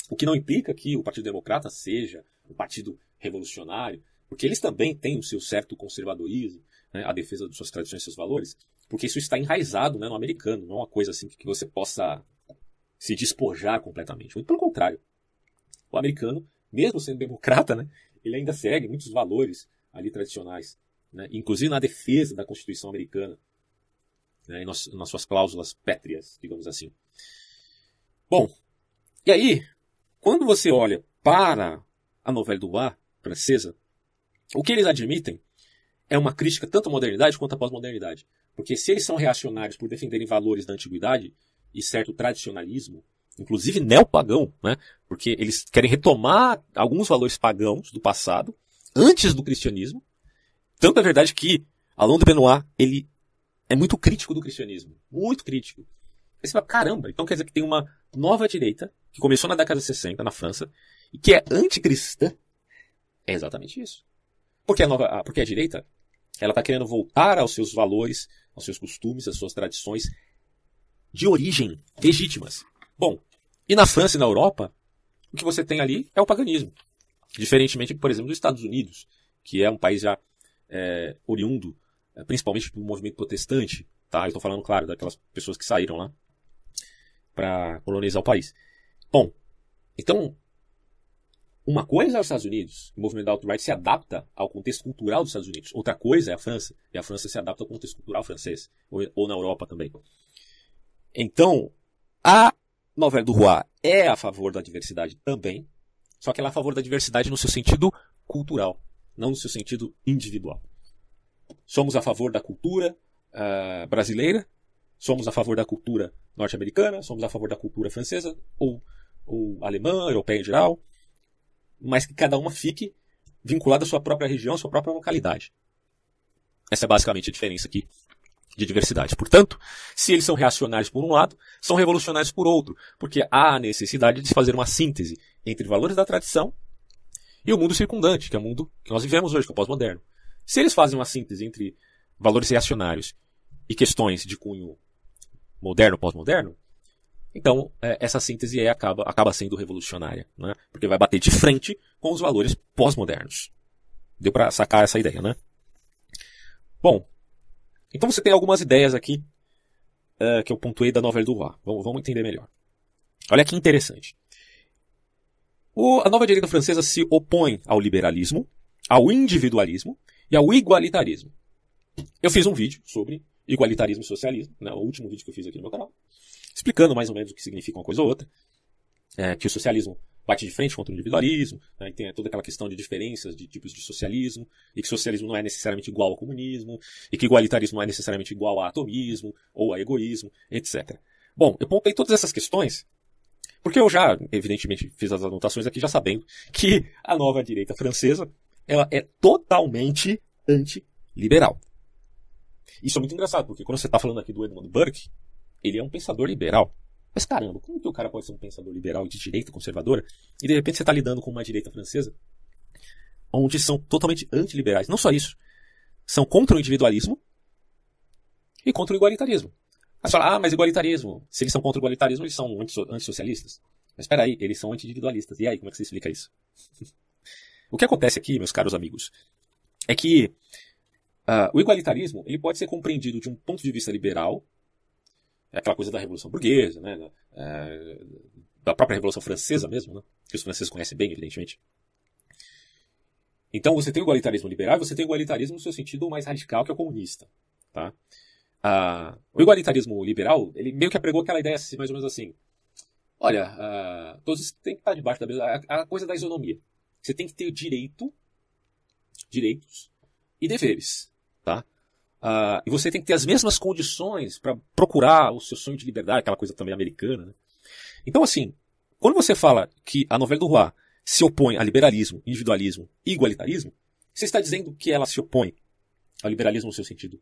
O que não implica que o Partido Democrata seja um partido revolucionário, porque eles também têm o seu certo conservadorismo, né, a defesa de suas tradições e seus valores, porque isso está enraizado né, no americano, não é uma coisa assim que você possa se despojar completamente. Muito pelo contrário. O americano mesmo sendo democrata, né, ele ainda segue muitos valores ali tradicionais, né, inclusive na defesa da Constituição americana, né, nas, nas suas cláusulas pétreas, digamos assim. Bom, e aí, quando você olha para a novela do ar francesa, o que eles admitem é uma crítica tanto à modernidade quanto à pós-modernidade. Porque se eles são reacionários por defenderem valores da antiguidade e certo tradicionalismo, inclusive neopagão, né? Porque eles querem retomar alguns valores pagãos do passado, antes do cristianismo. Tanto é verdade que Alain de Benoit, ele é muito crítico do cristianismo. Muito crítico. Aí você fala, caramba, então quer dizer que tem uma nova direita, que começou na década de 60, na França, e que é anticristã. É exatamente isso. Porque a, nova, porque a direita, ela está querendo voltar aos seus valores, aos seus costumes, às suas tradições de origem legítimas. Bom, e na França e na Europa, o que você tem ali é o paganismo. Diferentemente, por exemplo, dos Estados Unidos, que é um país já é, oriundo, é, principalmente do movimento protestante, tá? Estou falando, claro, daquelas pessoas que saíram lá para colonizar o país. Bom, então, uma coisa é os Estados Unidos, o movimento da alt-right se adapta ao contexto cultural dos Estados Unidos. Outra coisa é a França, e a França se adapta ao contexto cultural francês, ou, ou na Europa também. Então, a Novelle do Roy é a favor da diversidade também, só que ela é a favor da diversidade no seu sentido cultural, não no seu sentido individual. Somos a favor da cultura uh, brasileira, somos a favor da cultura norte-americana, somos a favor da cultura francesa ou, ou alemã, europeia em geral, mas que cada uma fique vinculada à sua própria região, à sua própria localidade. Essa é basicamente a diferença aqui de diversidade. Portanto, se eles são reacionários por um lado, são revolucionários por outro, porque há a necessidade de se fazer uma síntese entre valores da tradição e o mundo circundante, que é o mundo que nós vivemos hoje, que é o pós-moderno. Se eles fazem uma síntese entre valores reacionários e questões de cunho moderno, pós-moderno, então é, essa síntese acaba, acaba sendo revolucionária, né? porque vai bater de frente com os valores pós-modernos. Deu para sacar essa ideia, né? Bom, então você tem algumas ideias aqui uh, que eu pontuei da novela do Roy. Vamos, vamos entender melhor. Olha que interessante. O, a nova direita francesa se opõe ao liberalismo, ao individualismo e ao igualitarismo. Eu fiz um vídeo sobre igualitarismo e socialismo, né, o último vídeo que eu fiz aqui no meu canal, explicando mais ou menos o que significa uma coisa ou outra. É, que o socialismo bate de frente contra o individualismo, né, tem toda aquela questão de diferenças de tipos de socialismo, e que socialismo não é necessariamente igual ao comunismo, e que igualitarismo não é necessariamente igual a atomismo ou a egoísmo, etc. Bom, eu pontei todas essas questões porque eu já, evidentemente, fiz as anotações aqui já sabendo que a nova direita francesa ela é totalmente antiliberal. Isso é muito engraçado, porque quando você está falando aqui do Edmund Burke, ele é um pensador liberal. Mas caramba, como que o cara pode ser um pensador liberal de direita conservadora e de repente você está lidando com uma direita francesa onde são totalmente antiliberais? Não só isso, são contra o individualismo e contra o igualitarismo. Aí você fala, ah, mas igualitarismo. Se eles são contra o igualitarismo, eles são antissocialistas. Mas espera aí, eles são anti-individualistas. E aí, como é que você explica isso? o que acontece aqui, meus caros amigos, é que uh, o igualitarismo ele pode ser compreendido de um ponto de vista liberal é aquela coisa da Revolução Burguesa, né? É, da própria Revolução Francesa mesmo, né? que os franceses conhecem bem, evidentemente. Então você tem o igualitarismo liberal e você tem o igualitarismo no seu sentido mais radical, que é o comunista. Tá? Ah, o igualitarismo liberal, ele meio que apregou aquela ideia assim, mais ou menos assim. Olha, ah, todos têm que estar debaixo da mesma... A, a coisa da isonomia. Você tem que ter direito, direitos e deveres. Tá? Uh, e você tem que ter as mesmas condições para procurar o seu sonho de liberdade, aquela coisa também americana. Né? Então, assim, quando você fala que a novela do Roy se opõe a liberalismo, individualismo e igualitarismo, você está dizendo que ela se opõe ao liberalismo no seu sentido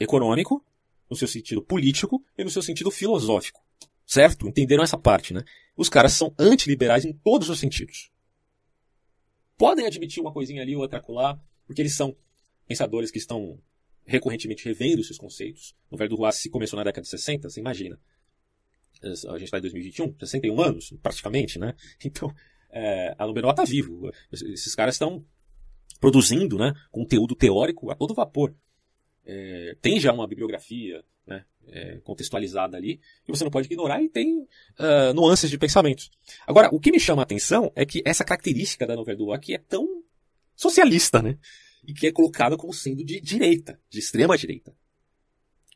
econômico, no seu sentido político e no seu sentido filosófico. Certo? Entenderam essa parte, né? Os caras são antiliberais em todos os sentidos. Podem admitir uma coisinha ali ou outra acolá, porque eles são pensadores que estão recorrentemente revendo esses conceitos. O velho do Ruas se começou na década de 60, você imagina. A gente está em 2021, 61 anos, praticamente, né? Então, é, a Nobel está vivo. Esses caras estão produzindo né, conteúdo teórico a todo vapor. É, tem já uma bibliografia né, é, contextualizada ali, que você não pode ignorar e tem uh, nuances de pensamento. Agora, o que me chama a atenção é que essa característica da novela do aqui é tão socialista, né? e que é colocada como sendo de direita, de extrema direita.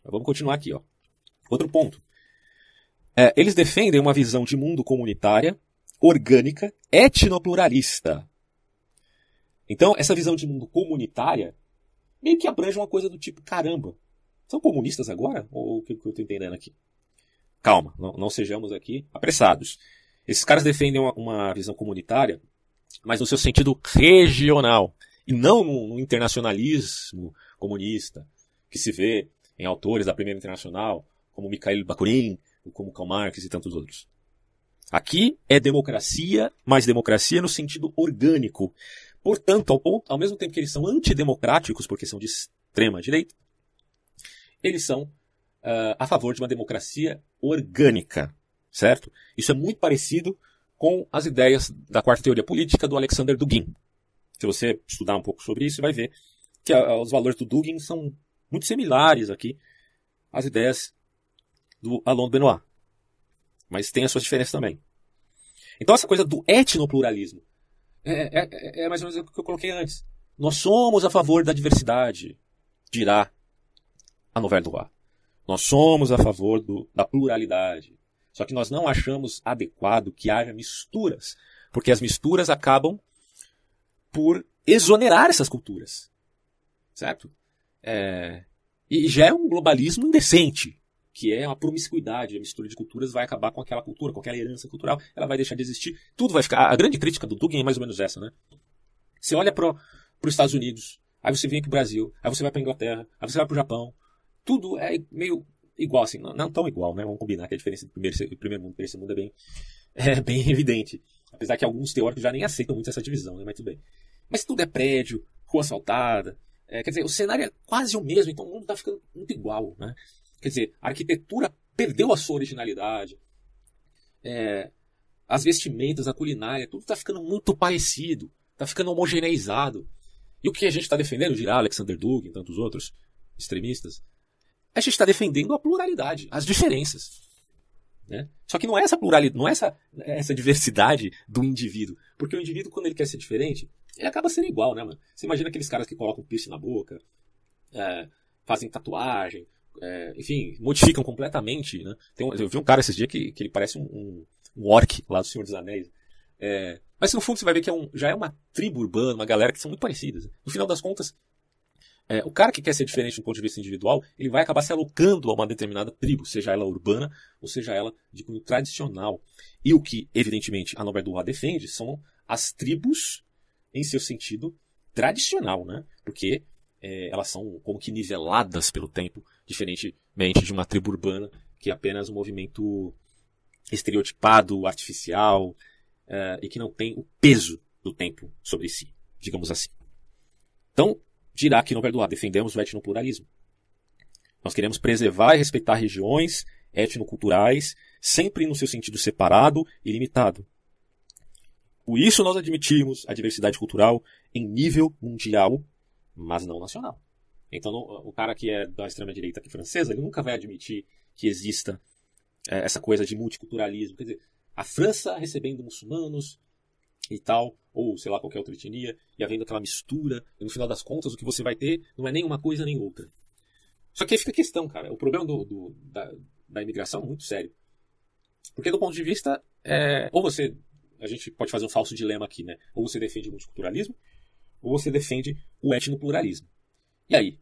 Mas vamos continuar aqui, ó. Outro ponto. É, eles defendem uma visão de mundo comunitária, orgânica, etnopluralista. Então, essa visão de mundo comunitária meio que abrange uma coisa do tipo, caramba, são comunistas agora? Ou o que, que eu estou entendendo aqui? Calma, não, não, sejamos aqui apressados. Esses caras defendem uma, uma visão comunitária, mas no seu sentido regional e não no, internacionalismo comunista que se vê em autores da Primeira Internacional, como Mikhail Bakunin, como Karl Marx e tantos outros. Aqui é democracia, mas democracia no sentido orgânico. Portanto, ao, ponto, ao mesmo tempo que eles são antidemocráticos, porque são de extrema direita, eles são uh, a favor de uma democracia orgânica, certo? Isso é muito parecido com as ideias da quarta teoria política do Alexander Dugin, se você estudar um pouco sobre isso, você vai ver que a, os valores do Dugin são muito similares aqui às ideias do Alon Benoit. Mas tem as suas diferenças também. Então, essa coisa do etnopluralismo é, é, é, é mais ou menos o que eu coloquei antes. Nós somos a favor da diversidade, dirá a novela do Roy. Nós somos a favor do, da pluralidade. Só que nós não achamos adequado que haja misturas, porque as misturas acabam por exonerar essas culturas. Certo? É, e já é um globalismo indecente, que é uma promiscuidade, a mistura de culturas vai acabar com aquela cultura, com aquela herança cultural, ela vai deixar de existir, tudo vai ficar. A grande crítica do Dugin é mais ou menos essa, né? Você olha para os Estados Unidos, aí você vem aqui para o Brasil, aí você vai para Inglaterra, aí você vai para o Japão, tudo é meio igual, assim, não, não, tão igual, né? Vamos combinar que a diferença do primeiro, primeiro mundo para esse mundo é bem, é bem evidente. Apesar que alguns teóricos já nem aceitam muito essa divisão, né? mas tudo bem. Mas tudo é prédio, rua assaltada, É, quer dizer, o cenário é quase o mesmo, então o mundo está ficando muito igual. Né? Quer dizer, a arquitetura perdeu a sua originalidade. É, as vestimentas, a culinária, tudo está ficando muito parecido, está ficando homogeneizado. E o que a gente está defendendo, dirá Alexander Dugin e tantos outros extremistas, é a gente está defendendo a pluralidade, as diferenças. Né? Só que não é essa pluralidade, não é essa, é essa diversidade do indivíduo. Porque o indivíduo, quando ele quer ser diferente, ele acaba sendo igual, né, mano? Você imagina aqueles caras que colocam piercing na boca, é, fazem tatuagem, é, enfim, modificam completamente, né? Tem um, eu vi um cara esses dias que, que ele parece um, um, um orc lá do Senhor dos Anéis. É, mas no fundo você vai ver que é um, já é uma tribo urbana, uma galera que são muito parecidas. No final das contas, é, o cara que quer ser diferente do ponto de vista individual, ele vai acabar se alocando a uma determinada tribo, seja ela urbana ou seja ela de cunho tradicional. E o que, evidentemente, a Nobel Duá defende são as tribos em seu sentido tradicional, né? Porque é, elas são como que niveladas pelo tempo, diferentemente de uma tribo urbana que é apenas um movimento estereotipado, artificial é, e que não tem o peso do tempo sobre si, digamos assim. Então, dirá que não perdoar. Defendemos o etnopluralismo. Nós queremos preservar e respeitar regiões etnoculturais, sempre no seu sentido separado e limitado. Por isso nós admitimos a diversidade cultural em nível mundial, mas não nacional. Então o cara que é da extrema-direita aqui é francesa, ele nunca vai admitir que exista é, essa coisa de multiculturalismo. Quer dizer, a França recebendo muçulmanos, e tal, ou sei lá, qualquer outra etnia, e havendo aquela mistura, e no final das contas o que você vai ter não é nem uma coisa nem outra. Só que aí fica a questão, cara. O problema do, do, da, da imigração é muito sério. Porque do ponto de vista, é, ou você, a gente pode fazer um falso dilema aqui, né? Ou você defende o multiculturalismo, ou você defende o etnopluralismo. E aí?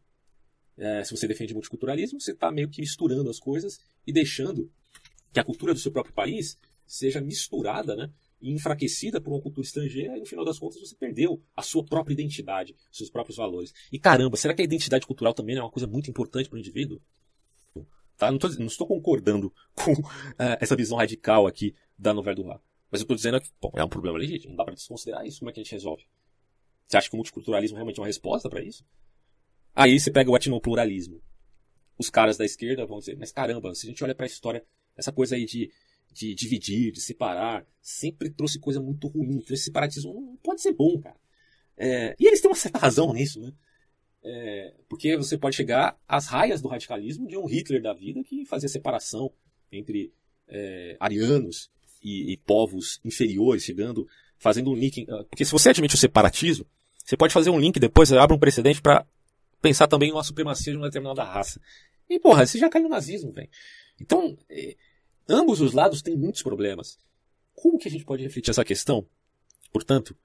É, se você defende o multiculturalismo, você está meio que misturando as coisas e deixando que a cultura do seu próprio país seja misturada né, e enfraquecida por uma cultura estrangeira, e no final das contas você perdeu a sua própria identidade, os seus próprios valores. E caramba, será que a identidade cultural também é uma coisa muito importante para o indivíduo? Tá? Não, tô, não, estou concordando com uh, essa visão radical aqui da novela do Rá. Mas eu estou dizendo que bom, é um problema legítimo, não dá para desconsiderar isso. Como é que a gente resolve? Você acha que o multiculturalismo realmente é uma resposta para isso? Aí você pega o etnopluralismo. Os caras da esquerda vão dizer, mas caramba, se a gente olha para a história, essa coisa aí de de dividir, de separar, sempre trouxe coisa muito ruim. esse separatismo não pode ser bom, cara. É, e eles têm uma certa razão nisso, né? É, porque você pode chegar às raias do radicalismo de um Hitler da vida que fazia separação entre é, arianos e, e, povos inferiores, chegando, fazendo um link. Ah, porque se você admite o separatismo, você pode fazer um link depois, você abre um precedente para pensar também em uma supremacia de uma determinada raça. E, porra, você já cai no nazismo, velho. Então, é, Ambos os lados têm muitos problemas. Como que a gente pode refletir essa questão, portanto,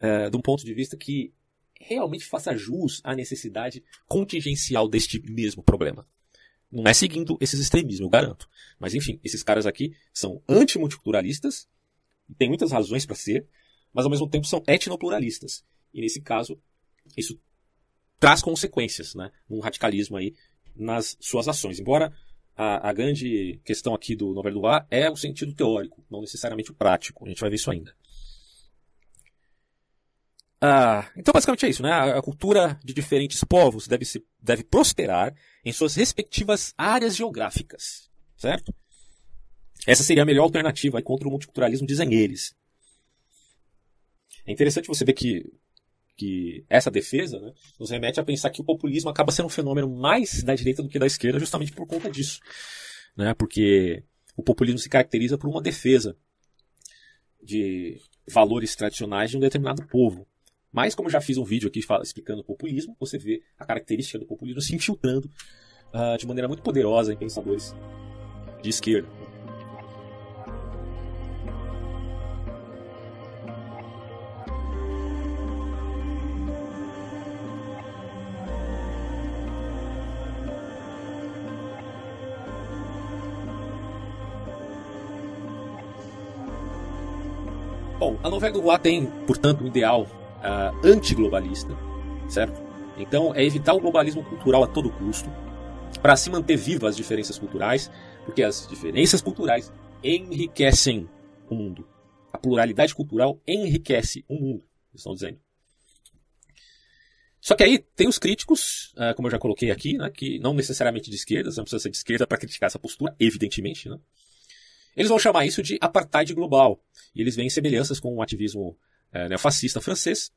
é, de um ponto de vista que realmente faça jus à necessidade contingencial deste mesmo problema? Não é seguindo esses extremismos, eu garanto. Mas, enfim, esses caras aqui são antimulticulturalistas, têm muitas razões para ser, mas ao mesmo tempo são etnopluralistas. E nesse caso, isso traz consequências, né? Um radicalismo aí nas suas ações. Embora a, a, grande questão aqui do Novel do Ar é o sentido teórico, não necessariamente o prático. A gente vai ver isso ainda. Ah, então, basicamente é isso, né? A, a cultura de diferentes povos deve, se, deve prosperar em suas respectivas áreas geográficas, certo? Essa seria a melhor alternativa contra o multiculturalismo, dizem eles. É interessante você ver que que essa defesa né, nos remete a pensar que o populismo acaba sendo um fenômeno mais da direita do que da esquerda, justamente por conta disso. Né, porque o populismo se caracteriza por uma defesa de valores tradicionais de um determinado povo. Mas, como já fiz um vídeo aqui explicando o populismo, você vê a característica do populismo se infiltrando uh, de maneira muito poderosa em pensadores de esquerda. A novela do Guá tem, portanto, um ideal uh, antiglobalista, certo? Então, é evitar o globalismo cultural a todo custo, para se manter vivas as diferenças culturais, porque as diferenças culturais enriquecem o mundo. A pluralidade cultural enriquece o mundo, estão dizendo. Só que aí tem os críticos, ah, como eu já coloquei aqui, né, que não necessariamente de esquerda, não precisa ser de esquerda para criticar essa postura, evidentemente, né, eles vão chamar isso de apartheid global. E eles veem semelhanças com o ativismo é, neofascista francês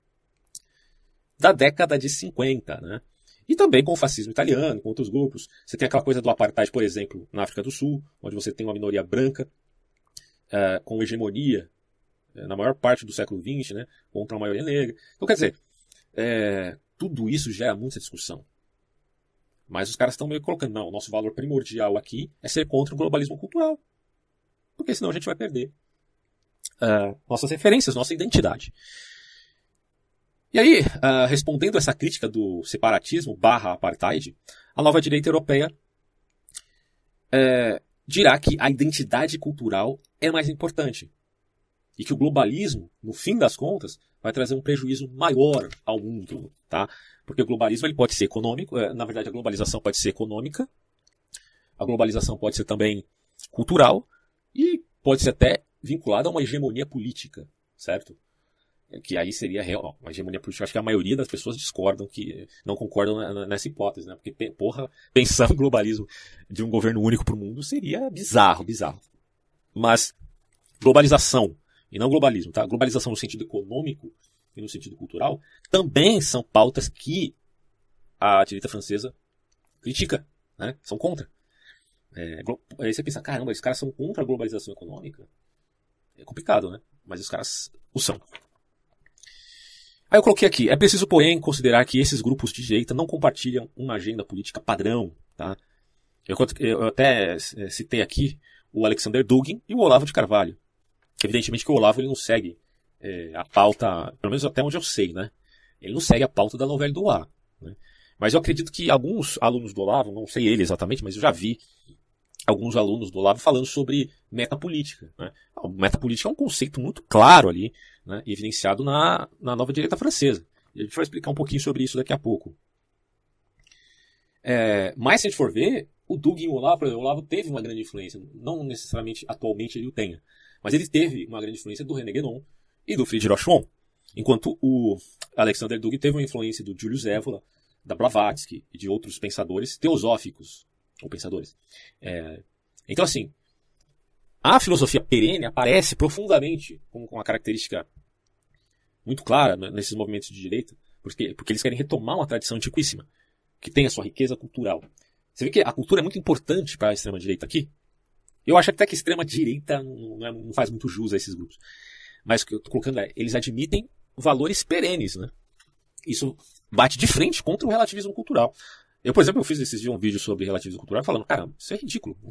da década de 50, né? E também com o fascismo italiano, com outros grupos. Você tem aquela coisa do apartheid, por exemplo, na África do Sul, onde você tem uma minoria branca é, com hegemonia é, na maior parte do século XX, né? Contra a maioria negra. Então, quer dizer, tudo isso gera muita discussão. Mas os caras estão meio colocando, não, o nosso valor primordial aqui é ser contra o globalismo cultural porque senão a gente vai perder uh, nossas referências, nossa identidade. E aí, uh, respondendo essa crítica do separatismo barra apartheid, a nova direita europeia uh, dirá que a identidade cultural é mais importante e que o globalismo, no fim das contas, vai trazer um prejuízo maior ao mundo, tá? Porque o globalismo ele pode ser econômico, é, na verdade a globalização pode ser econômica, a globalização pode ser também cultural e pode ser até vinculado a uma hegemonia política, certo? É, que aí seria real. Uma hegemonia política. Acho que a maioria das pessoas discordam, que não concordam nessa hipótese, né? Porque, porra, pensar o globalismo de um governo único para o mundo seria bizarro, bizarro. Mas globalização, e não globalismo, tá? Globalização no sentido econômico e no sentido cultural, também são pautas que a direita francesa critica, né? São contra. É, aí você pensa, caramba, esses caras são contra a globalização econômica? É complicado, né? Mas os caras o são. Aí eu coloquei aqui, é preciso, porém, considerar que esses grupos de direita não compartilham uma agenda política padrão, tá? Eu, eu até é, citei aqui o Alexander Dugin e o Olavo de Carvalho. Evidentemente que o Olavo ele não segue é, a pauta, pelo menos até onde eu sei, né? Ele não segue a pauta da novela do A. Né? Mas eu acredito que alguns alunos do Olavo, não sei ele exatamente, mas eu já vi alguns alunos do Olavo falando sobre metapolítica. Né? metapolítica é um conceito muito claro ali, né, evidenciado na, na nova direita francesa. E a gente vai explicar um pouquinho sobre isso daqui a pouco. É, mas se a gente for ver, o Dugin Olavo, por exemplo, o Olavo teve uma grande influência, não necessariamente atualmente ele o tenha, mas ele teve uma grande influência do René Guénon e do Friedrich Rochon, enquanto o Alexander Dugin teve uma influência do Julius Evola, da Blavatsky e de outros pensadores teosóficos ou pensadores. É, então, assim, a filosofia perene aparece profundamente com, com uma característica muito clara nesses movimentos de direita, porque, porque eles querem retomar uma tradição antiquíssima, que tem a sua riqueza cultural. Você vê que a cultura é muito importante para a extrema-direita aqui. Eu acho até que a extrema-direita não, é, não, faz muito jus a esses grupos. Mas o que eu estou colocando é, eles admitem valores perenes, né? Isso bate de frente contra o relativismo cultural. Eu, por exemplo, eu fiz esses dias um vídeo sobre relativismo cultural falando, caramba, isso é ridículo.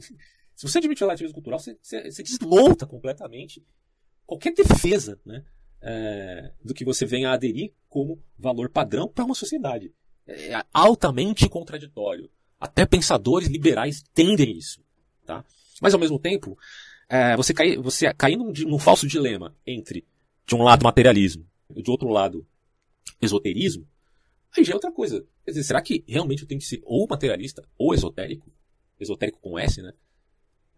Se você admite relativismo cultural, você, você, você desmonta completamente qualquer defesa né, é, do que você venha a aderir como valor padrão para uma sociedade. É, é altamente contraditório. Até pensadores liberais tendem isso. Tá? Mas, ao mesmo tempo, é, você cai, você cai num, num falso dilema entre, de um lado, materialismo e, de outro lado, esoterismo, Aí já é outra coisa. Quer dizer, será que realmente eu tenho que ser ou materialista ou esotérico? Esotérico com S, né?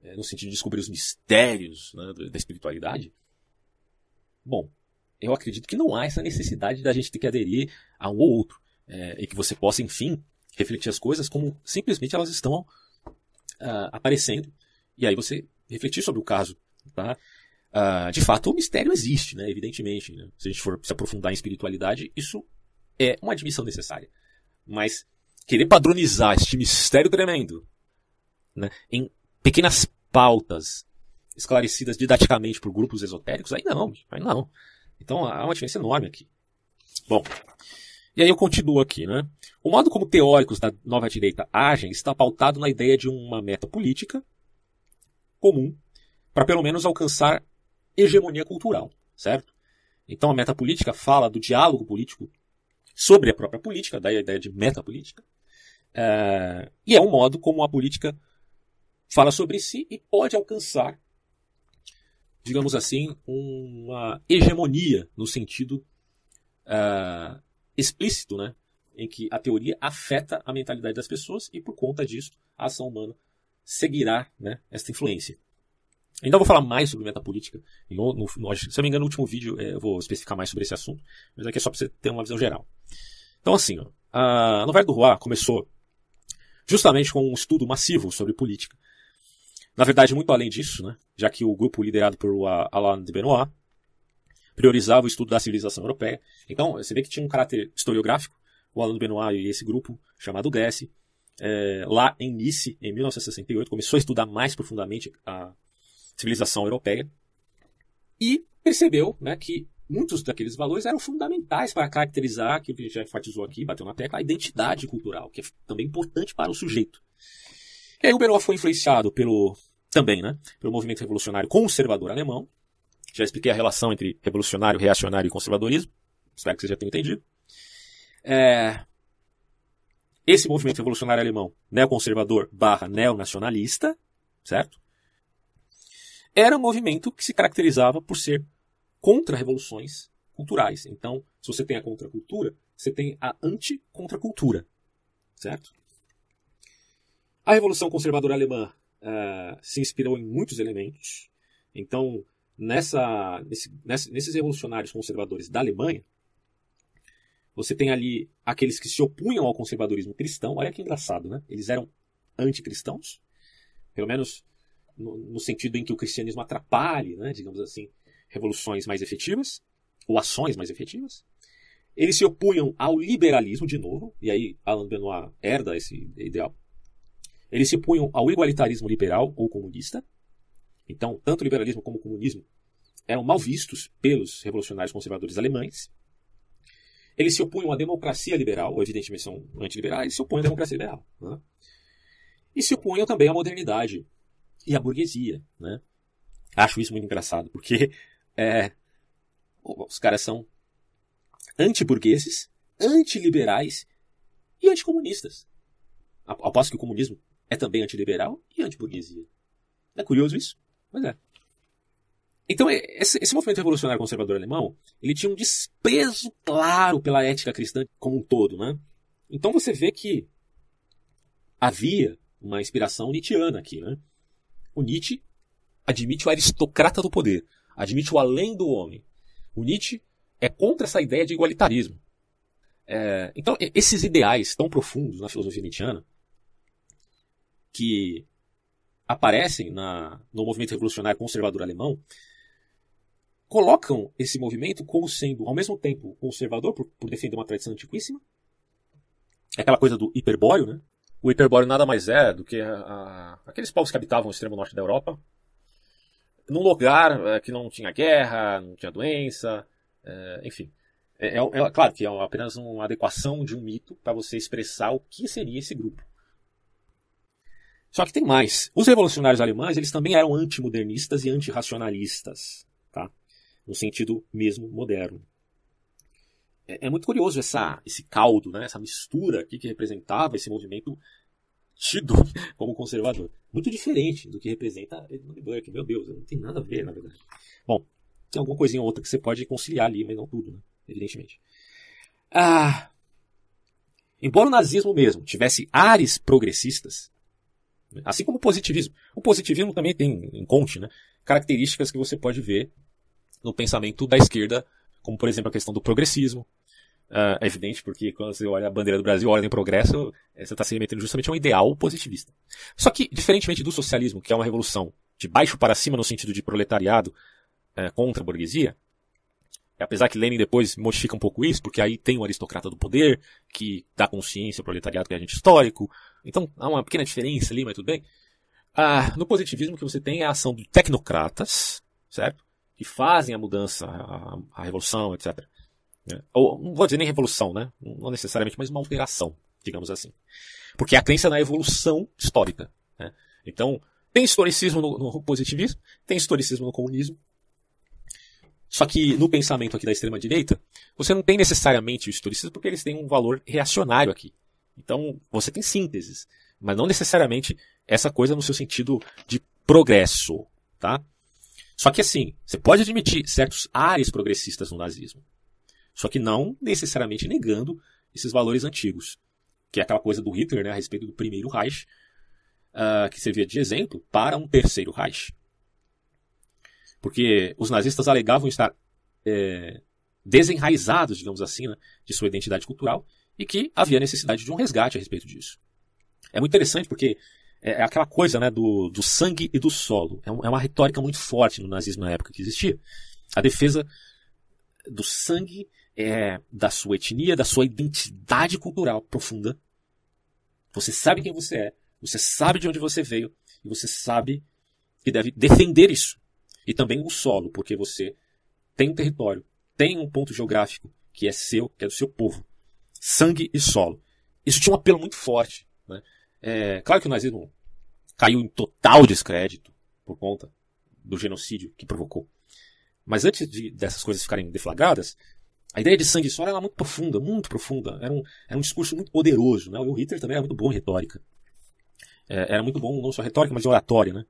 É, no sentido de descobrir os mistérios né, da espiritualidade? Bom, eu acredito que não há essa necessidade da gente ter que aderir a um ou outro. É, e que você possa, enfim, refletir as coisas como simplesmente elas estão uh, aparecendo. E aí você refletir sobre o caso. Tá? Uh, de fato, o mistério existe, né? evidentemente. Né? Se a gente for se aprofundar em espiritualidade, isso é uma admissão necessária. Mas querer padronizar este mistério tremendo né, em pequenas pautas esclarecidas didaticamente por grupos esotéricos, aí não, aí não. Então há uma diferença enorme aqui. Bom, e aí eu continuo aqui, né? O modo como teóricos da nova direita agem está pautado na ideia de uma meta política comum para pelo menos alcançar hegemonia cultural, certo? Então a meta política fala do diálogo político sobre a própria política, daí a ideia de metapolítica. Uh, e é um modo como a política fala sobre si e pode alcançar, digamos assim, uma hegemonia no sentido é, explícito, né? em que a teoria afeta a mentalidade das pessoas e, por conta disso, a ação humana seguirá né, esta influência. Ainda vou falar mais sobre metapolítica. No, no, no, se eu não me engano, no último vídeo eh, eu vou especificar mais sobre esse assunto, mas aqui é só para você ter uma visão geral. Então, assim, ó, a novela do Roi começou justamente com um estudo massivo sobre política. Na verdade, muito além disso, né, já que o grupo liderado por Alain de Benoit priorizava o estudo da civilização europeia. Então, você vê que tinha um caráter historiográfico. O Alain de Benoit e esse grupo, chamado Gressi, é, eh, lá em Nice, em 1968, começou a estudar mais profundamente a civilização europeia e percebeu né, que muitos daqueles valores eram fundamentais para caracterizar aquilo que a gente já enfatizou aqui, bateu na tecla, a identidade cultural, que é também importante para o sujeito. E aí o Beró foi influenciado pelo também, né, pelo movimento revolucionário conservador alemão. Já expliquei a relação entre revolucionário, reacionário e conservadorismo. Espero que vocês já tenham entendido. É, esse movimento revolucionário alemão, neoconservador barra neonacionalista, certo? era um movimento que se caracterizava por ser contra revoluções culturais. Então, se você tem a contracultura, você tem a anti-contracultura, certo? A Revolução Conservadora Alemã uh, se inspirou em muitos elementos. Então, nessa, nesse, nessa, nesses revolucionários conservadores da Alemanha, você tem ali aqueles que se opunham ao conservadorismo cristão. Olha que engraçado, né? Eles eram anticristãos. Pelo menos no, no sentido em que o cristianismo atrapalhe, né, digamos assim, revoluções mais efetivas, ou ações mais efetivas. Eles se opunham ao liberalismo, de novo, e aí Alain Benoit herda esse ideal. Eles se opunham ao igualitarismo liberal ou comunista. Então, tanto o liberalismo como o comunismo eram mal vistos pelos revolucionários conservadores alemães. Eles se opunham à democracia liberal, evidentemente são antiliberais, se opõem à democracia liberal. Né? E se opunham também à modernidade, e a burguesia, né? Acho isso muito engraçado, porque é, os caras são antiburgueses, antiliberais e anticomunistas. Aposto que o comunismo é também antiliberal e antiburguesia. É curioso isso, mas é. Então, é, esse, esse, movimento revolucionário conservador alemão, ele tinha um desprezo claro pela ética cristã como um todo, né? Então você vê que havia uma inspiração nietzschiana aqui, né? O Nietzsche admite o aristocrata do poder, admite o além do homem. O Nietzsche é contra essa ideia de igualitarismo. É, então, esses ideais tão profundos na filosofia nietzschiana, que aparecem na, no movimento revolucionário conservador alemão, colocam esse movimento como sendo, ao mesmo tempo, conservador, por, por defender uma tradição antiquíssima, aquela coisa do hiperbóreo, né? O hiperbóreo nada mais é do que a, a, aqueles povos que habitavam o extremo norte da Europa, num lugar é, que não tinha guerra, não tinha doença, é, enfim. É, é, é claro que é apenas uma adequação de um mito para você expressar o que seria esse grupo. Só que tem mais. Os revolucionários alemães eles também eram antimodernistas e antirracionalistas, tá? no sentido mesmo moderno. É, é, muito curioso essa, esse caldo, né, essa mistura aqui que representava esse movimento tido como conservador. Muito diferente do que representa Edmund Burke. Meu Deus, não tem nada a ver, na verdade. Bom, tem alguma coisinha ou outra que você pode conciliar ali, mas não tudo, né? evidentemente. Ah, embora o nazismo mesmo tivesse ares progressistas, né, assim como o positivismo, o positivismo também tem em conte né, características que você pode ver no pensamento da esquerda, como por exemplo a questão do progressismo, Uh, é evidente, porque quando você olha a bandeira do Brasil, olha em progresso, eh, você está se metendo justamente a um ideal positivista. Só que, diferentemente do socialismo, que é uma revolução de baixo para cima no sentido de proletariado uh, contra a burguesia, apesar que Lenin depois modifica um pouco isso, porque aí tem o aristocrata do poder, que dá consciência ao proletariado que é agente histórico, então há uma pequena diferença ali, mas tudo bem. Uh, no positivismo, o que você tem é a ação de tecnocratas, certo? Que fazem a mudança, a, a revolução, etc né? Ou, não vou dizer nem revolução, né? Não necessariamente, mas uma alteração, digamos assim. Porque é a crença na evolução histórica. Né? Então, tem historicismo no, no positivismo, tem historicismo no comunismo, só que no pensamento aqui da extrema-direita, você não tem necessariamente o historicismo porque eles têm um valor reacionário aqui. Então, você tem sínteses, mas não necessariamente essa coisa no seu sentido de progresso, tá? Só que assim, você pode admitir certos ares progressistas no nazismo. Só que não necessariamente negando esses valores antigos, que é aquela coisa do Hitler né, a respeito do primeiro Reich, uh, que servia de exemplo para um terceiro Reich. Porque os nazistas alegavam estar é, desenraizados, digamos assim, né, de sua identidade cultural e que havia necessidade de um resgate a respeito disso. É muito interessante porque é, é aquela coisa né, do, do sangue e do solo. É, um, é uma retórica muito forte no nazismo na época que existia. A defesa do sangue é, da sua etnia, da sua identidade cultural profunda. Você sabe quem você é, você sabe de onde você veio e você sabe que deve defender isso. E também o solo, porque você tem um território, tem um ponto geográfico que é seu, que é do seu povo. Sangue e solo. Isso tinha um apelo muito forte. Né? É, claro que o nazismo caiu em total descrédito por conta do genocídio que provocou. Mas antes de, dessas coisas ficarem deflagradas, a ideia de sangue e era muito profunda, muito profunda. Era um, era um discurso muito poderoso. Né? O Hitler também era muito bom em retórica. É, era muito bom, não só retórica, mas de oratória. Né?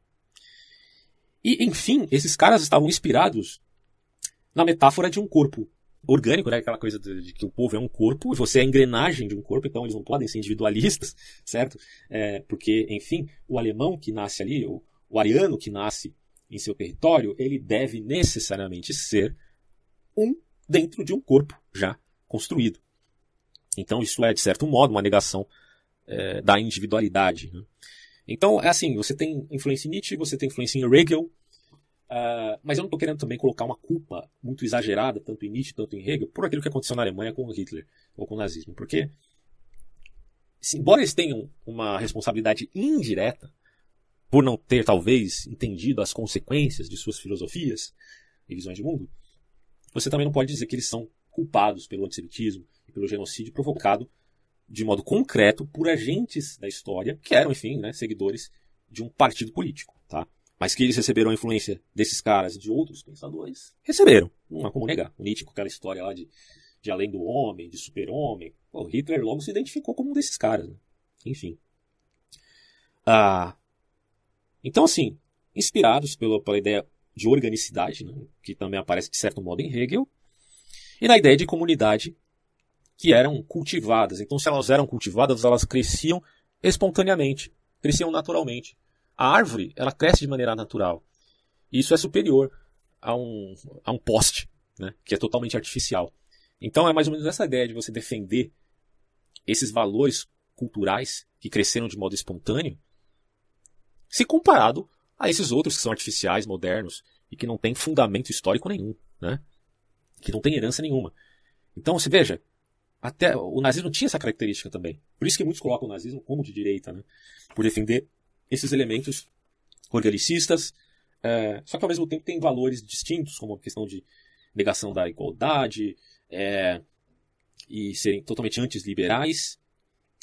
E, enfim, esses caras estavam inspirados na metáfora de um corpo orgânico, né? Aquela coisa de, de, que o povo é um corpo e você é a engrenagem de um corpo, então eles não podem ser individualistas, certo? É, porque, enfim, o alemão que nasce ali, o, o ariano que nasce em seu território, ele deve necessariamente ser um dentro de um corpo já construído. Então, isso é, de certo modo, uma negação é, da individualidade. Né? Então, é assim: você tem influência em Nietzsche, você tem influência em Hegel, uh, mas eu não estou querendo também colocar uma culpa muito exagerada, tanto em Nietzsche, quanto em Hegel, por aquilo que aconteceu na Alemanha com Hitler ou com o nazismo. Porque, se, embora eles tenham uma responsabilidade indireta, por não ter talvez entendido as consequências de suas filosofias e visões de mundo, você também não pode dizer que eles são culpados pelo antissemitismo e pelo genocídio provocado de modo concreto por agentes da história, que eram, enfim, né, seguidores de um partido político, tá? Mas que eles receberam a influência desses caras e de outros pensadores, receberam. Não há como negar. O Nietzsche com aquela história lá de, de além do homem, de super-homem. Hitler logo se identificou como um desses caras. Né? Enfim. Ah, então, assim, inspirados pela, pela ideia de organicidade, né, que também aparece de certo modo em Hegel, e na ideia de comunidade que eram cultivadas. Então, se elas eram cultivadas, elas cresciam espontaneamente, cresciam naturalmente. A árvore, ela cresce de maneira natural. E isso é superior a um, a um poste, né, que é totalmente artificial. Então, é mais ou menos essa ideia de você defender esses valores culturais que cresceram de modo espontâneo, se comparado a esses outros que são artificiais, modernos e que não têm fundamento histórico nenhum, né? que não têm herança nenhuma. Então, se veja, até o nazismo tinha essa característica também. Por isso que muitos colocam o nazismo como de direita, né? por defender esses elementos organicistas, é, só que ao mesmo tempo tem valores distintos, como a questão de negação da igualdade é, e serem totalmente antiliberais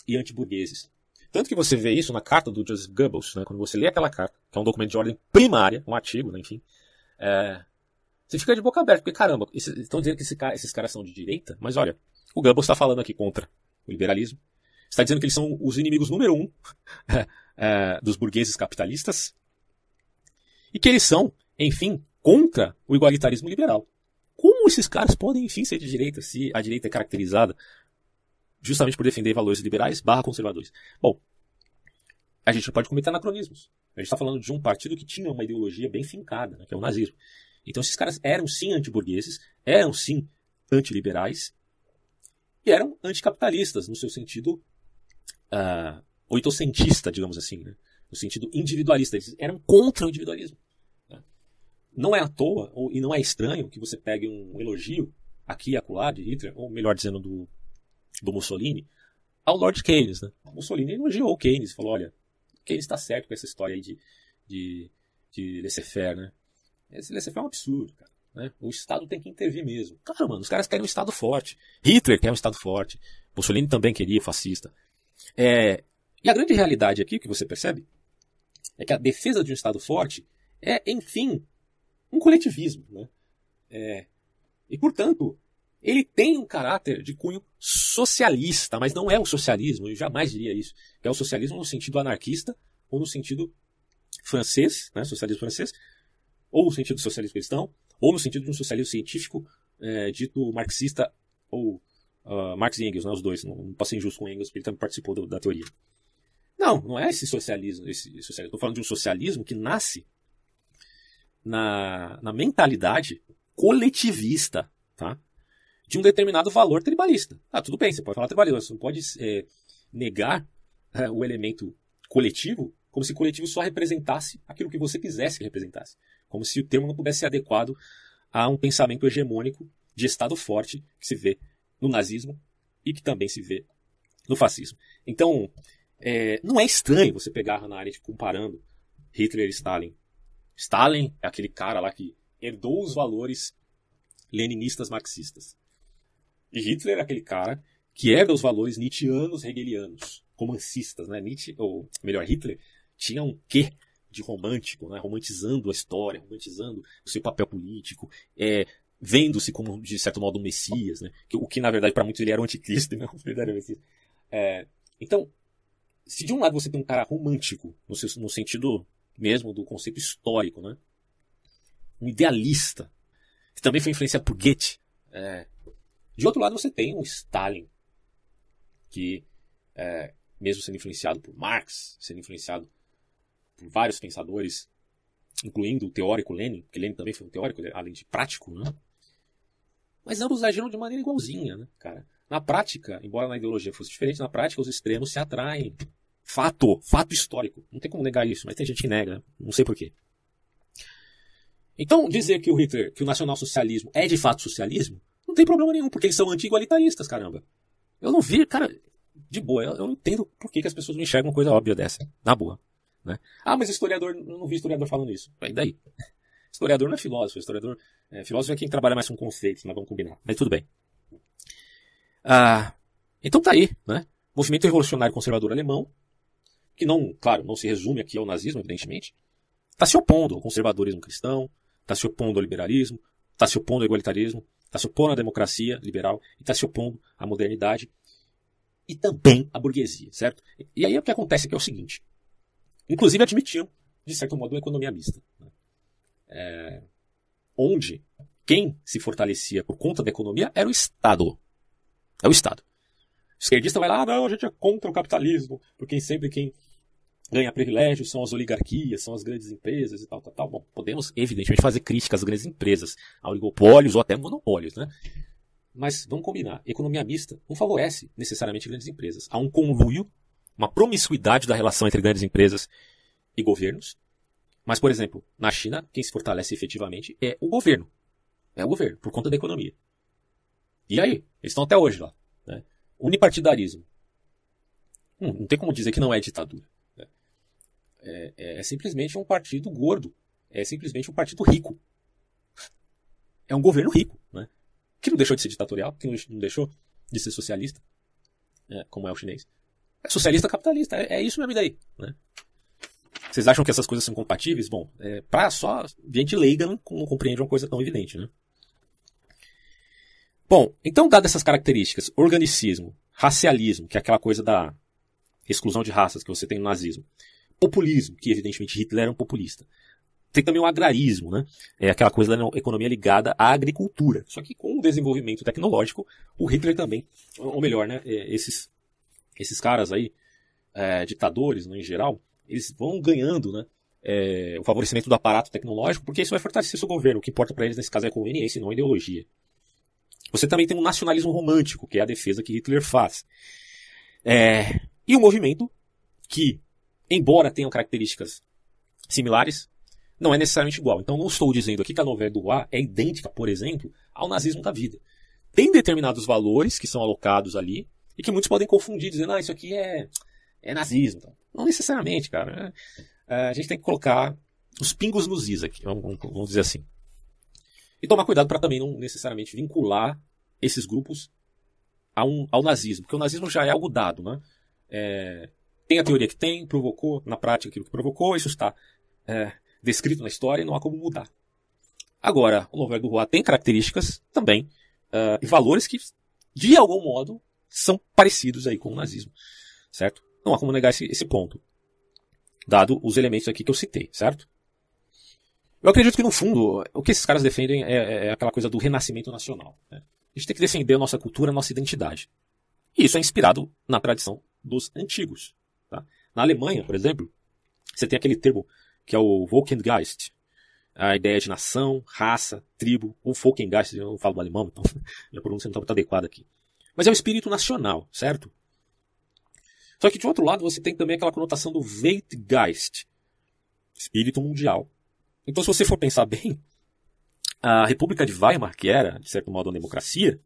e antiburgueses. Tanto que você vê isso na carta do Joseph Goebbels, né? quando você lê aquela carta, que é um documento de ordem primária, um artigo, né? enfim, é... você fica de boca aberta, porque caramba, estão dizendo que esse cara, esses caras são de direita, mas olha, o Goebbels está falando aqui contra o liberalismo, está dizendo que eles são os inimigos número um é, é, dos burgueses capitalistas e que eles são, enfim, contra o igualitarismo liberal. Como esses caras podem, enfim, ser de direita se a direita é caracterizada justamente por defender valores liberais barra conservadores. Bom, a gente não pode cometer anacronismos. A gente está falando de um partido que tinha uma ideologia bem fincada, né, que é o nazismo. Então esses caras eram sim antiburgueses, eram sim antiliberais e eram anticapitalistas no seu sentido uh, oitocentista, digamos assim, né? no sentido individualista. Eles eram contra o individualismo. Né? Não é à toa ou, e não é estranho que você pegue um elogio aqui e acolá de Hitler, ou melhor dizendo, do do Mussolini ao Lord Keynes. Né? O Mussolini elogiou o Keynes, falou: olha, Keynes está certo com essa história aí de, de, de laissez-faire. Né? Esse laissez-faire é um absurdo, cara. Né? O Estado tem que intervir mesmo. Cara, mano, os caras querem um Estado forte. Hitler quer um Estado forte. Mussolini também queria, fascista. É, e a grande realidade aqui, que você percebe, é que a defesa de um Estado forte é, enfim, um coletivismo. Né? É, e, portanto, ele tem um caráter de cunho socialista, mas não é o socialismo, eu jamais diria isso. É o socialismo no sentido anarquista ou no sentido francês, né, socialismo francês, ou no sentido socialismo cristão, ou no sentido de um socialismo científico é, dito marxista ou uh, Marx e Engels, né, os dois. Não, não passei injusto com Engels, porque ele também participou do, da teoria. Não, não é esse socialismo. Esse socialismo. Estou falando de um socialismo que nasce na, na mentalidade coletivista, tá? de um determinado valor tribalista. Ah, tudo bem, você pode falar tribalista, você não pode é, negar é, o elemento coletivo como se coletivo só representasse aquilo que você quisesse que representasse. Como se o termo não pudesse ser adequado a um pensamento hegemônico de Estado forte que se vê no nazismo e que também se vê no fascismo. Então, é, não é estranho você pegar área de comparando Hitler e Stalin. Stalin é aquele cara lá que herdou os valores leninistas marxistas. E Hitler é aquele cara que herda os valores nietzscheanos, hegelianos, romancistas, né? Nietzsche, ou melhor, Hitler tinha um quê de romântico, né? romantizando a história, romantizando o seu papel político, é, vendo-se como, de certo modo, um Messias, né? o que, na verdade, para muitos ele era o um anticristo, né? o Messias. É, então, se de um lado você tem um cara romântico, no, seu, no sentido mesmo do conceito histórico, né? um idealista, que também foi influenciado por Goethe, é, de outro lado, você tem um Stalin, que, é, mesmo sendo influenciado por Marx, sendo influenciado por vários pensadores, incluindo o teórico Lenin, que Lenin também foi um teórico, além de prático, né? Mas ambos agiram de maneira igualzinha, né, cara? Na prática, embora na ideologia fosse diferente, na prática os extremos se atraem. Fato, fato histórico. Não tem como negar isso, mas tem gente que nega, né? não sei porquê. Então, dizer que o Hitler, que o nacionalsocialismo é de fato socialismo, não tem problema nenhum, porque eles são anti-igualitaristas, caramba. Eu não vi, cara, de boa, eu, eu não entendo por que, que as pessoas não enxergam uma coisa óbvia dessa, na boa. Né? Ah, mas historiador, eu não vi historiador falando isso. E daí? Historiador não é filósofo, historiador. É, filósofo é quem trabalha mais com conceitos, mas vamos combinar. Mas tudo bem. Ah, então tá aí, né? Movimento revolucionário conservador alemão, que não, claro, não se resume aqui ao nazismo, evidentemente, está se opondo ao conservadorismo cristão, está se opondo ao liberalismo, está se opondo ao igualitarismo, está se opondo à democracia liberal e está se opondo à modernidade e também à burguesia, certo? E aí o que acontece é, é o seguinte: inclusive admitiam, de certo modo, uma economia mista, né? é, onde quem se fortalecia por conta da economia era o Estado. É o Estado. O esquerdista vai lá, ah, não, a gente é contra o capitalismo, porque sempre quem ganha privilégios são as oligarquias, são as grandes empresas e tal, tal, tal. Bom, podemos, evidentemente, fazer críticas às grandes empresas, a oligopólios ou até monopólios, né? Mas vamos combinar, economia mista não favorece necessariamente grandes empresas. Há um conluio, uma promiscuidade da relação entre grandes empresas e governos. Mas, por exemplo, na China, quem se fortalece efetivamente é o governo. É o governo, por conta da economia. E aí? Eles estão até hoje lá. Né? Unipartidarismo. Hum, não tem como dizer que não é ditadura. É, é, é, simplesmente um partido gordo, é simplesmente um partido rico. É um governo rico, né? que não deixou de ser ditatorial, que não deixou de ser socialista, né? como é o chinês. É socialista capitalista, é, é isso mesmo daí. Né? Vocês acham que essas coisas são compatíveis? Bom, é, para só gente leiga não, não compreende uma coisa tão evidente. Né? Bom, então, dadas essas características, organicismo, racialismo, que é aquela coisa da exclusão de raças que você tem no nazismo, populismo, que evidentemente Hitler era um populista. Tem também o agrarismo, né? É aquela coisa da economia ligada à agricultura. Só que com o desenvolvimento tecnológico, o Hitler também, ou melhor, né? É, esses, esses caras aí, é, ditadores né, em geral, eles vão ganhando, né? É, o favorecimento do aparato tecnológico, porque isso vai fortalecer seu governo. O que importa para eles nesse caso é a conveniência, não a ideologia. Você também tem um nacionalismo romântico, que é a defesa que Hitler faz. É, e o um movimento que embora tenham características similares, não é necessariamente igual. Então, não estou dizendo aqui que a novela do A é idêntica, por exemplo, ao nazismo da vida. Tem determinados valores que são alocados ali e que muitos podem confundir, dizendo, ah, isso aqui é, é nazismo. Então, não necessariamente, cara. É, é, a gente tem que colocar os pingos nos is aqui, vamos dizer assim. E tomar cuidado para também não necessariamente vincular esses grupos ao, ao nazismo, porque o nazismo já é algo dado, né? É, tem a teoria que tem, provocou na prática aquilo que provocou, isso está é, descrito na história e não há como mudar. Agora, o Novo do Roa tem características também uh, e valores que, de algum modo, são parecidos aí com o nazismo, certo? Não há como negar esse, esse ponto, dado os elementos aqui que eu citei, certo? Eu acredito que, no fundo, o que esses caras defendem é, é, é aquela coisa do renascimento nacional. Né? A gente tem que defender a nossa cultura, a nossa identidade. E isso é inspirado na tradição dos antigos, na Alemanha, por exemplo, você tem aquele termo que é o Volkengeist, a ideia é de nação, raça, tribo, ou Volkengeist, eu não falo alemão, então minha pronúncia não está muito adequada aqui. Mas é o espírito nacional, certo? Só que de outro lado você tem também aquela conotação do Weltgeist, espírito mundial. Então se você for pensar bem, a República de Weimar, que era, de certo modo, uma democracia,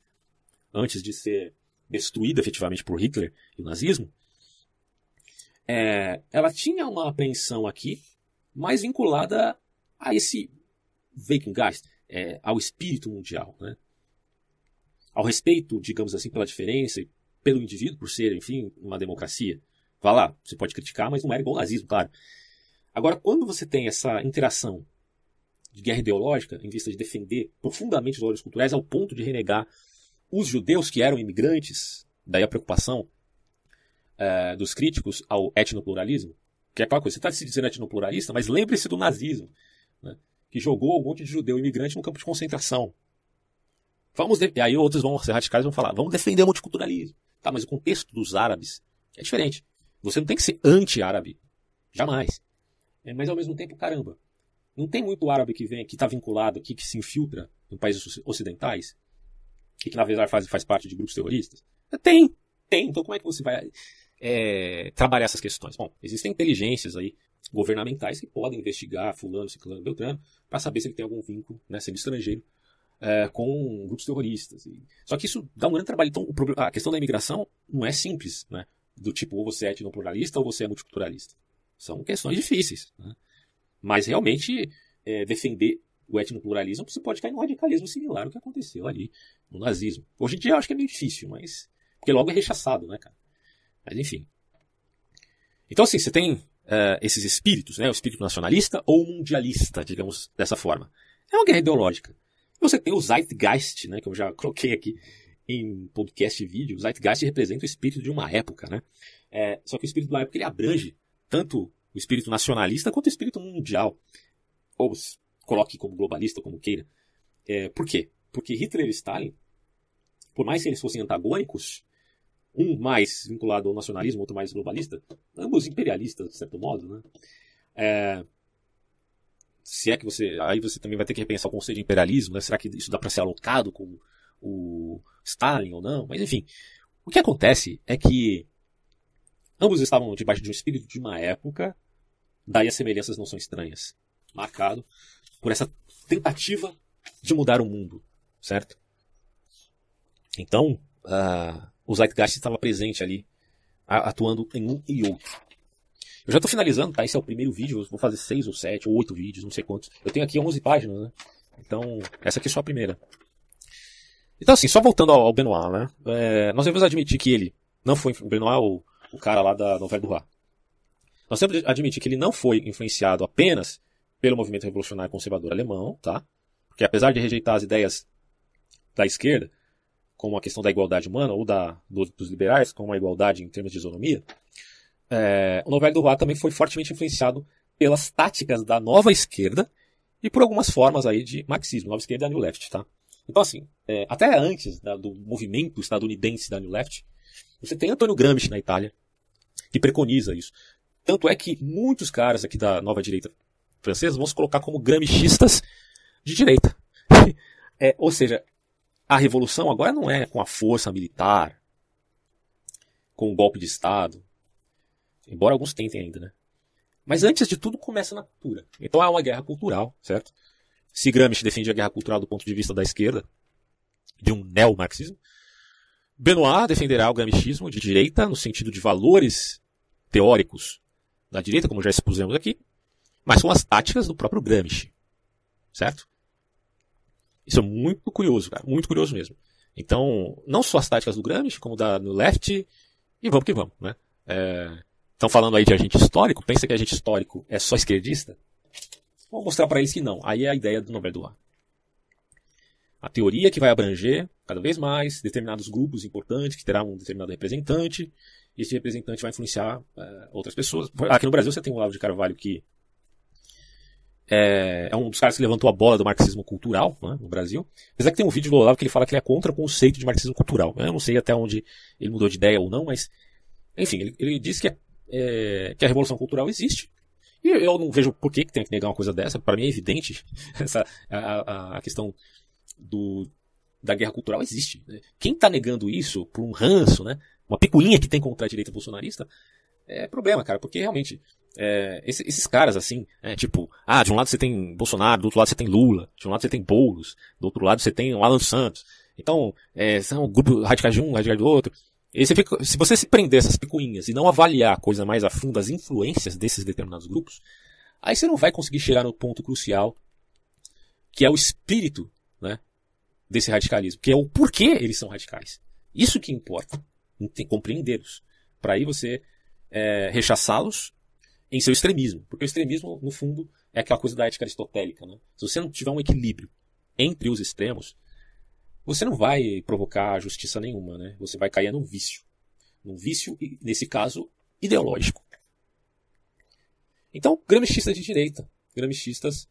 antes de ser destruída efetivamente por Hitler e o nazismo, é, ela tinha uma apreensão aqui, mais vinculada a esse Wegengeist, é, ao espírito mundial, né? ao respeito, digamos assim, pela diferença pelo indivíduo, por ser, enfim, uma democracia. Vá lá, você pode criticar, mas não era igual ao nazismo, claro. Agora, quando você tem essa interação de guerra ideológica, em vista de defender profundamente os valores culturais, ao ponto de renegar os judeus que eram imigrantes, daí a preocupação uh, dos críticos ao etnopluralismo, que é aquela coisa, você está se dizendo etnopluralista, mas lembre-se do nazismo, né, que jogou um monte de judeu imigrante no campo de concentração. Vamos de... E aí outros vão ser radicais e vão falar, vamos defender o multiculturalismo. Tá, mas o contexto dos árabes é diferente. Você não tem que ser anti-árabe. Jamais. É, mas ao mesmo tempo, caramba, não tem muito árabe que vem, que está vinculado aqui, que se infiltra em países ocidentais, e que na verdade faz, faz parte de grupos terroristas? Tem, tem. Então como é que você vai é, trabalhar essas questões? Bom, existem inteligências aí governamentais que podem investigar fulano, ciclano, beltrano, para saber se ele tem algum vínculo, né, sendo é estrangeiro, é, com grupos terroristas. Só que isso dá um grande trabalho. Então, a questão da imigração não é simples, né? Do tipo, ou você é etnopluralista ou você é multiculturalista. São questões difíceis. Né? Mas, realmente, é, defender o etnopluralismo, você pode cair num radicalismo similar ao que aconteceu ali no nazismo. Hoje em dia, eu acho que é meio difícil, mas... Porque logo é rechaçado, né, cara? Mas enfim. Então, assim, você tem uh, esses espíritos, né? O espírito nacionalista ou mundialista, digamos dessa forma. É uma guerra ideológica. Você tem o Zeitgeist, né? Que eu já coloquei aqui em podcast e vídeo. O Zeitgeist representa o espírito de uma época, né? É, só que o espírito da época ele abrange tanto o espírito nacionalista quanto o espírito mundial. Ou coloque como globalista, como queira. É, por quê? Porque Hitler e Stalin, por mais que eles fossem antagônicos, um mais vinculado ao nacionalismo, outro mais globalista, ambos imperialistas, de certo modo, né? É, se é que você. Aí você também vai ter que repensar o conceito de imperialismo, né? Será que isso dá para ser alocado com o Stalin ou não? Mas enfim, o que acontece é que ambos estavam debaixo de um espírito de uma época, daí as semelhanças não são estranhas. Marcado por essa tentativa de mudar o mundo, certo? Então, uh, o Zeitgeist estava presente ali, atuando em um e outro. Eu já estou finalizando, tá? Esse é o primeiro vídeo, vou fazer seis ou sete ou oito vídeos, não sei quantos. Eu tenho aqui 11 páginas, né? Então, essa aqui é só a primeira. Então, assim, só voltando ao, ao Benoit, né? É, nós devemos admitir que ele não foi. O Benoit, é o, o cara lá da novela do Rá. Nós temos que admitir que ele não foi influenciado apenas pelo movimento revolucionário conservador alemão, tá? Porque apesar de rejeitar as ideias da esquerda, como a questão da igualdade humana ou da, dos, dos liberais, como a igualdade em termos de isonomia, é, o Novel do Roi também foi fortemente influenciado pelas táticas da nova esquerda e por algumas formas aí de marxismo, nova esquerda e new left, tá? Então assim, é, até antes da, do movimento estadunidense da new left, você tem Antonio Gramsci na Itália que preconiza isso. Tanto é que muitos caras aqui da nova direita francesa vão se colocar como gramichistas de direita. É, ou seja, a revolução agora não é com a força militar, com o golpe de Estado, embora alguns tentem ainda, né? Mas antes de tudo começa na cultura. Então é uma guerra cultural, certo? Se Gramsci defende a guerra cultural do ponto de vista da esquerda, de um neomarxismo, Benoit defenderá o gramscismo de direita no sentido de valores teóricos da direita, como já expusemos aqui, mas com as táticas do próprio Gramsci, certo? Isso é muito curioso, cara, muito curioso mesmo. Então, não só as táticas do Gramsci, como da no Left, e vamos que vamos, né? Estão é, falando aí de agente histórico, pensa que agente histórico é só esquerdista? Vou mostrar para eles que não. Aí é a ideia do Nobel do Ar. A teoria que vai abranger cada vez mais determinados grupos importantes, que terá um determinado representante, e esse representante vai influenciar é, outras pessoas. Aqui no Brasil você tem o Olavo de Carvalho que é, é, um dos caras que levantou a bola do marxismo cultural né, no Brasil. Apesar que tem um vídeo do Olavo que ele fala que ele é contra o conceito de marxismo cultural. Eu não sei até onde ele mudou de ideia ou não, mas. Enfim, ele, ele diz que, é, é, que a revolução cultural existe. E eu não vejo por que, que tem que negar uma coisa dessa. Para mim é evidente essa, a, a, a questão do, da guerra cultural existe. Né? Quem está negando isso por um ranço, né? uma picuinha que tem contra a direita bolsonarista, é problema, cara, porque realmente é, esses, esses caras assim, é, tipo, ah, de um lado você tem Bolsonaro, do outro lado você tem Lula, de um lado você tem Boulos, do outro lado você tem o Alan Santos. Então, é, são grupos radicais de um, radicais do outro. E você fica, se você se prender essas picuinhas e não avaliar a coisa mais a fundo, as influências desses determinados grupos, aí você não vai conseguir chegar no ponto crucial, que é o espírito né, desse radicalismo, que é o porquê eles são radicais. Isso que importa, compreendê-los. Para aí você é, rechaçá-los em seu extremismo. Porque o extremismo, no fundo, é aquela coisa da ética aristotélica. Né? Se você não tiver um equilíbrio entre os extremos, você não vai provocar justiça nenhuma. Né? Você vai cair num vício. Num vício, nesse caso, ideológico. Então, gramscistas de direita, gramscistas uh,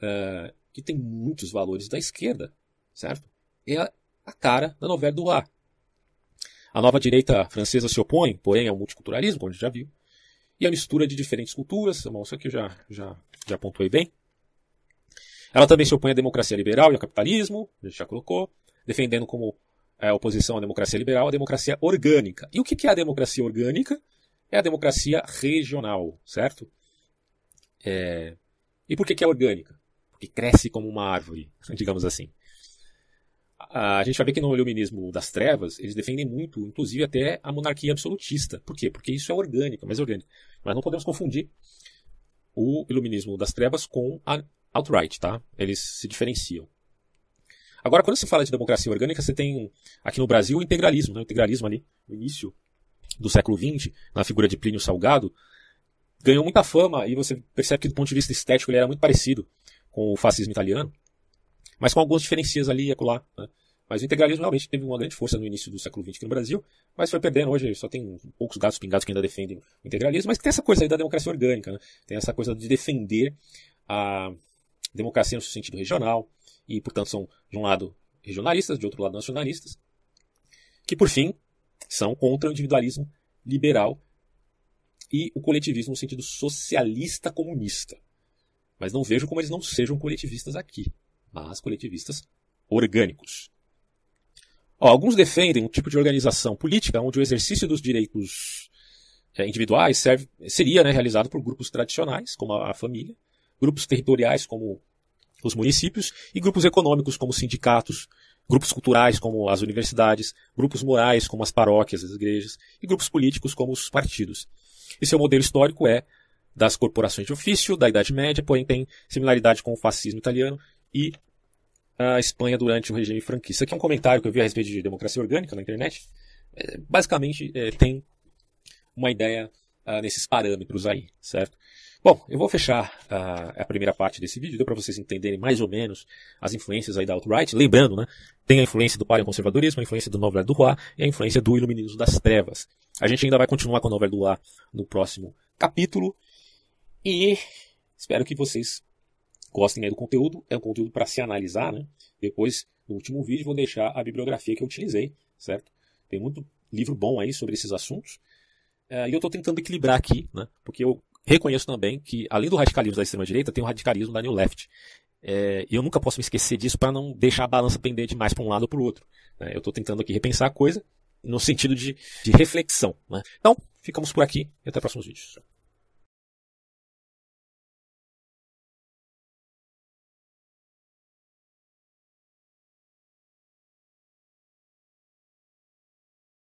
eh, que têm muitos valores da esquerda, certo? É a, cara da novela do A. A nova direita francesa se opõe, porém, ao multiculturalismo, como a gente já viu e a mistura de diferentes culturas. isso aqui eu já, já, já pontuei bem. Ela também se opõe à democracia liberal e ao capitalismo, a gente já colocou, defendendo como é, oposição à democracia liberal a democracia orgânica. E o que é a democracia orgânica? É a democracia regional, certo? É... E por que, que é orgânica? Porque cresce como uma árvore, digamos assim a gente vai ver que no iluminismo das trevas, eles defendem muito, inclusive até a monarquia absolutista. Por quê? Porque isso é orgânico, mais é orgânico. Mas não podemos confundir o iluminismo das trevas com a alt-right, tá? Eles se diferenciam. Agora, quando se fala de democracia orgânica, você tem aqui no Brasil o integralismo, né? o integralismo ali, no início do século XX, na figura de Plínio Salgado, ganhou muita fama e você percebe que do ponto de vista estético ele era muito parecido com o fascismo italiano mas com algumas diferenças ali e acolá. Né? Mas o integralismo realmente teve uma grande força no início do século XX aqui no Brasil, mas foi perdendo. Hoje só tem poucos gatos pingados que ainda defendem o integralismo, mas tem essa coisa aí da democracia orgânica, né? tem essa coisa de defender a democracia no sentido regional, e portanto são, de um lado, regionalistas, de outro lado, nacionalistas, que por fim são contra o individualismo liberal e o coletivismo no sentido socialista comunista. Mas não vejo como eles não sejam coletivistas aqui mas coletivistas orgânicos. Ó, alguns defendem um tipo de organização política onde o exercício dos direitos é, individuais serve, seria né, realizado por grupos tradicionais, como a, a família, grupos territoriais, como os municípios, e grupos econômicos, como sindicatos, grupos culturais, como as universidades, grupos morais, como as paróquias, as igrejas, e grupos políticos, como os partidos. E seu modelo histórico é das corporações de ofício, da Idade Média, porém tem similaridade com o fascismo italiano e a Espanha durante o regime franquista. Aqui é um comentário que eu vi a respeito de democracia orgânica na internet. É, basicamente, é, tem uma ideia uh, nesses parâmetros aí, certo? Bom, eu vou fechar uh, a primeira parte desse vídeo, deu para vocês entenderem mais ou menos as influências aí da alt-right. Lembrando, né, tem a influência do paleoconservadorismo, a influência do Novel do Roi e a influência do iluminismo das trevas. A gente ainda vai continuar com o Novel do Roi no próximo capítulo e espero que vocês gostem aí do conteúdo, é um conteúdo para se analisar, né? Depois, no último vídeo, vou deixar a bibliografia que eu utilizei, certo? Tem muito livro bom aí sobre esses assuntos. É, e eu estou tentando equilibrar aqui, né? Porque eu reconheço também que, além do radicalismo da extrema-direita, tem o radicalismo da New Left. É, e eu nunca posso me esquecer disso para não deixar a balança pender demais para um lado ou para o outro. Né? Eu estou tentando aqui repensar a coisa no sentido de, de reflexão. Né? Então, ficamos por aqui e até próximos vídeos.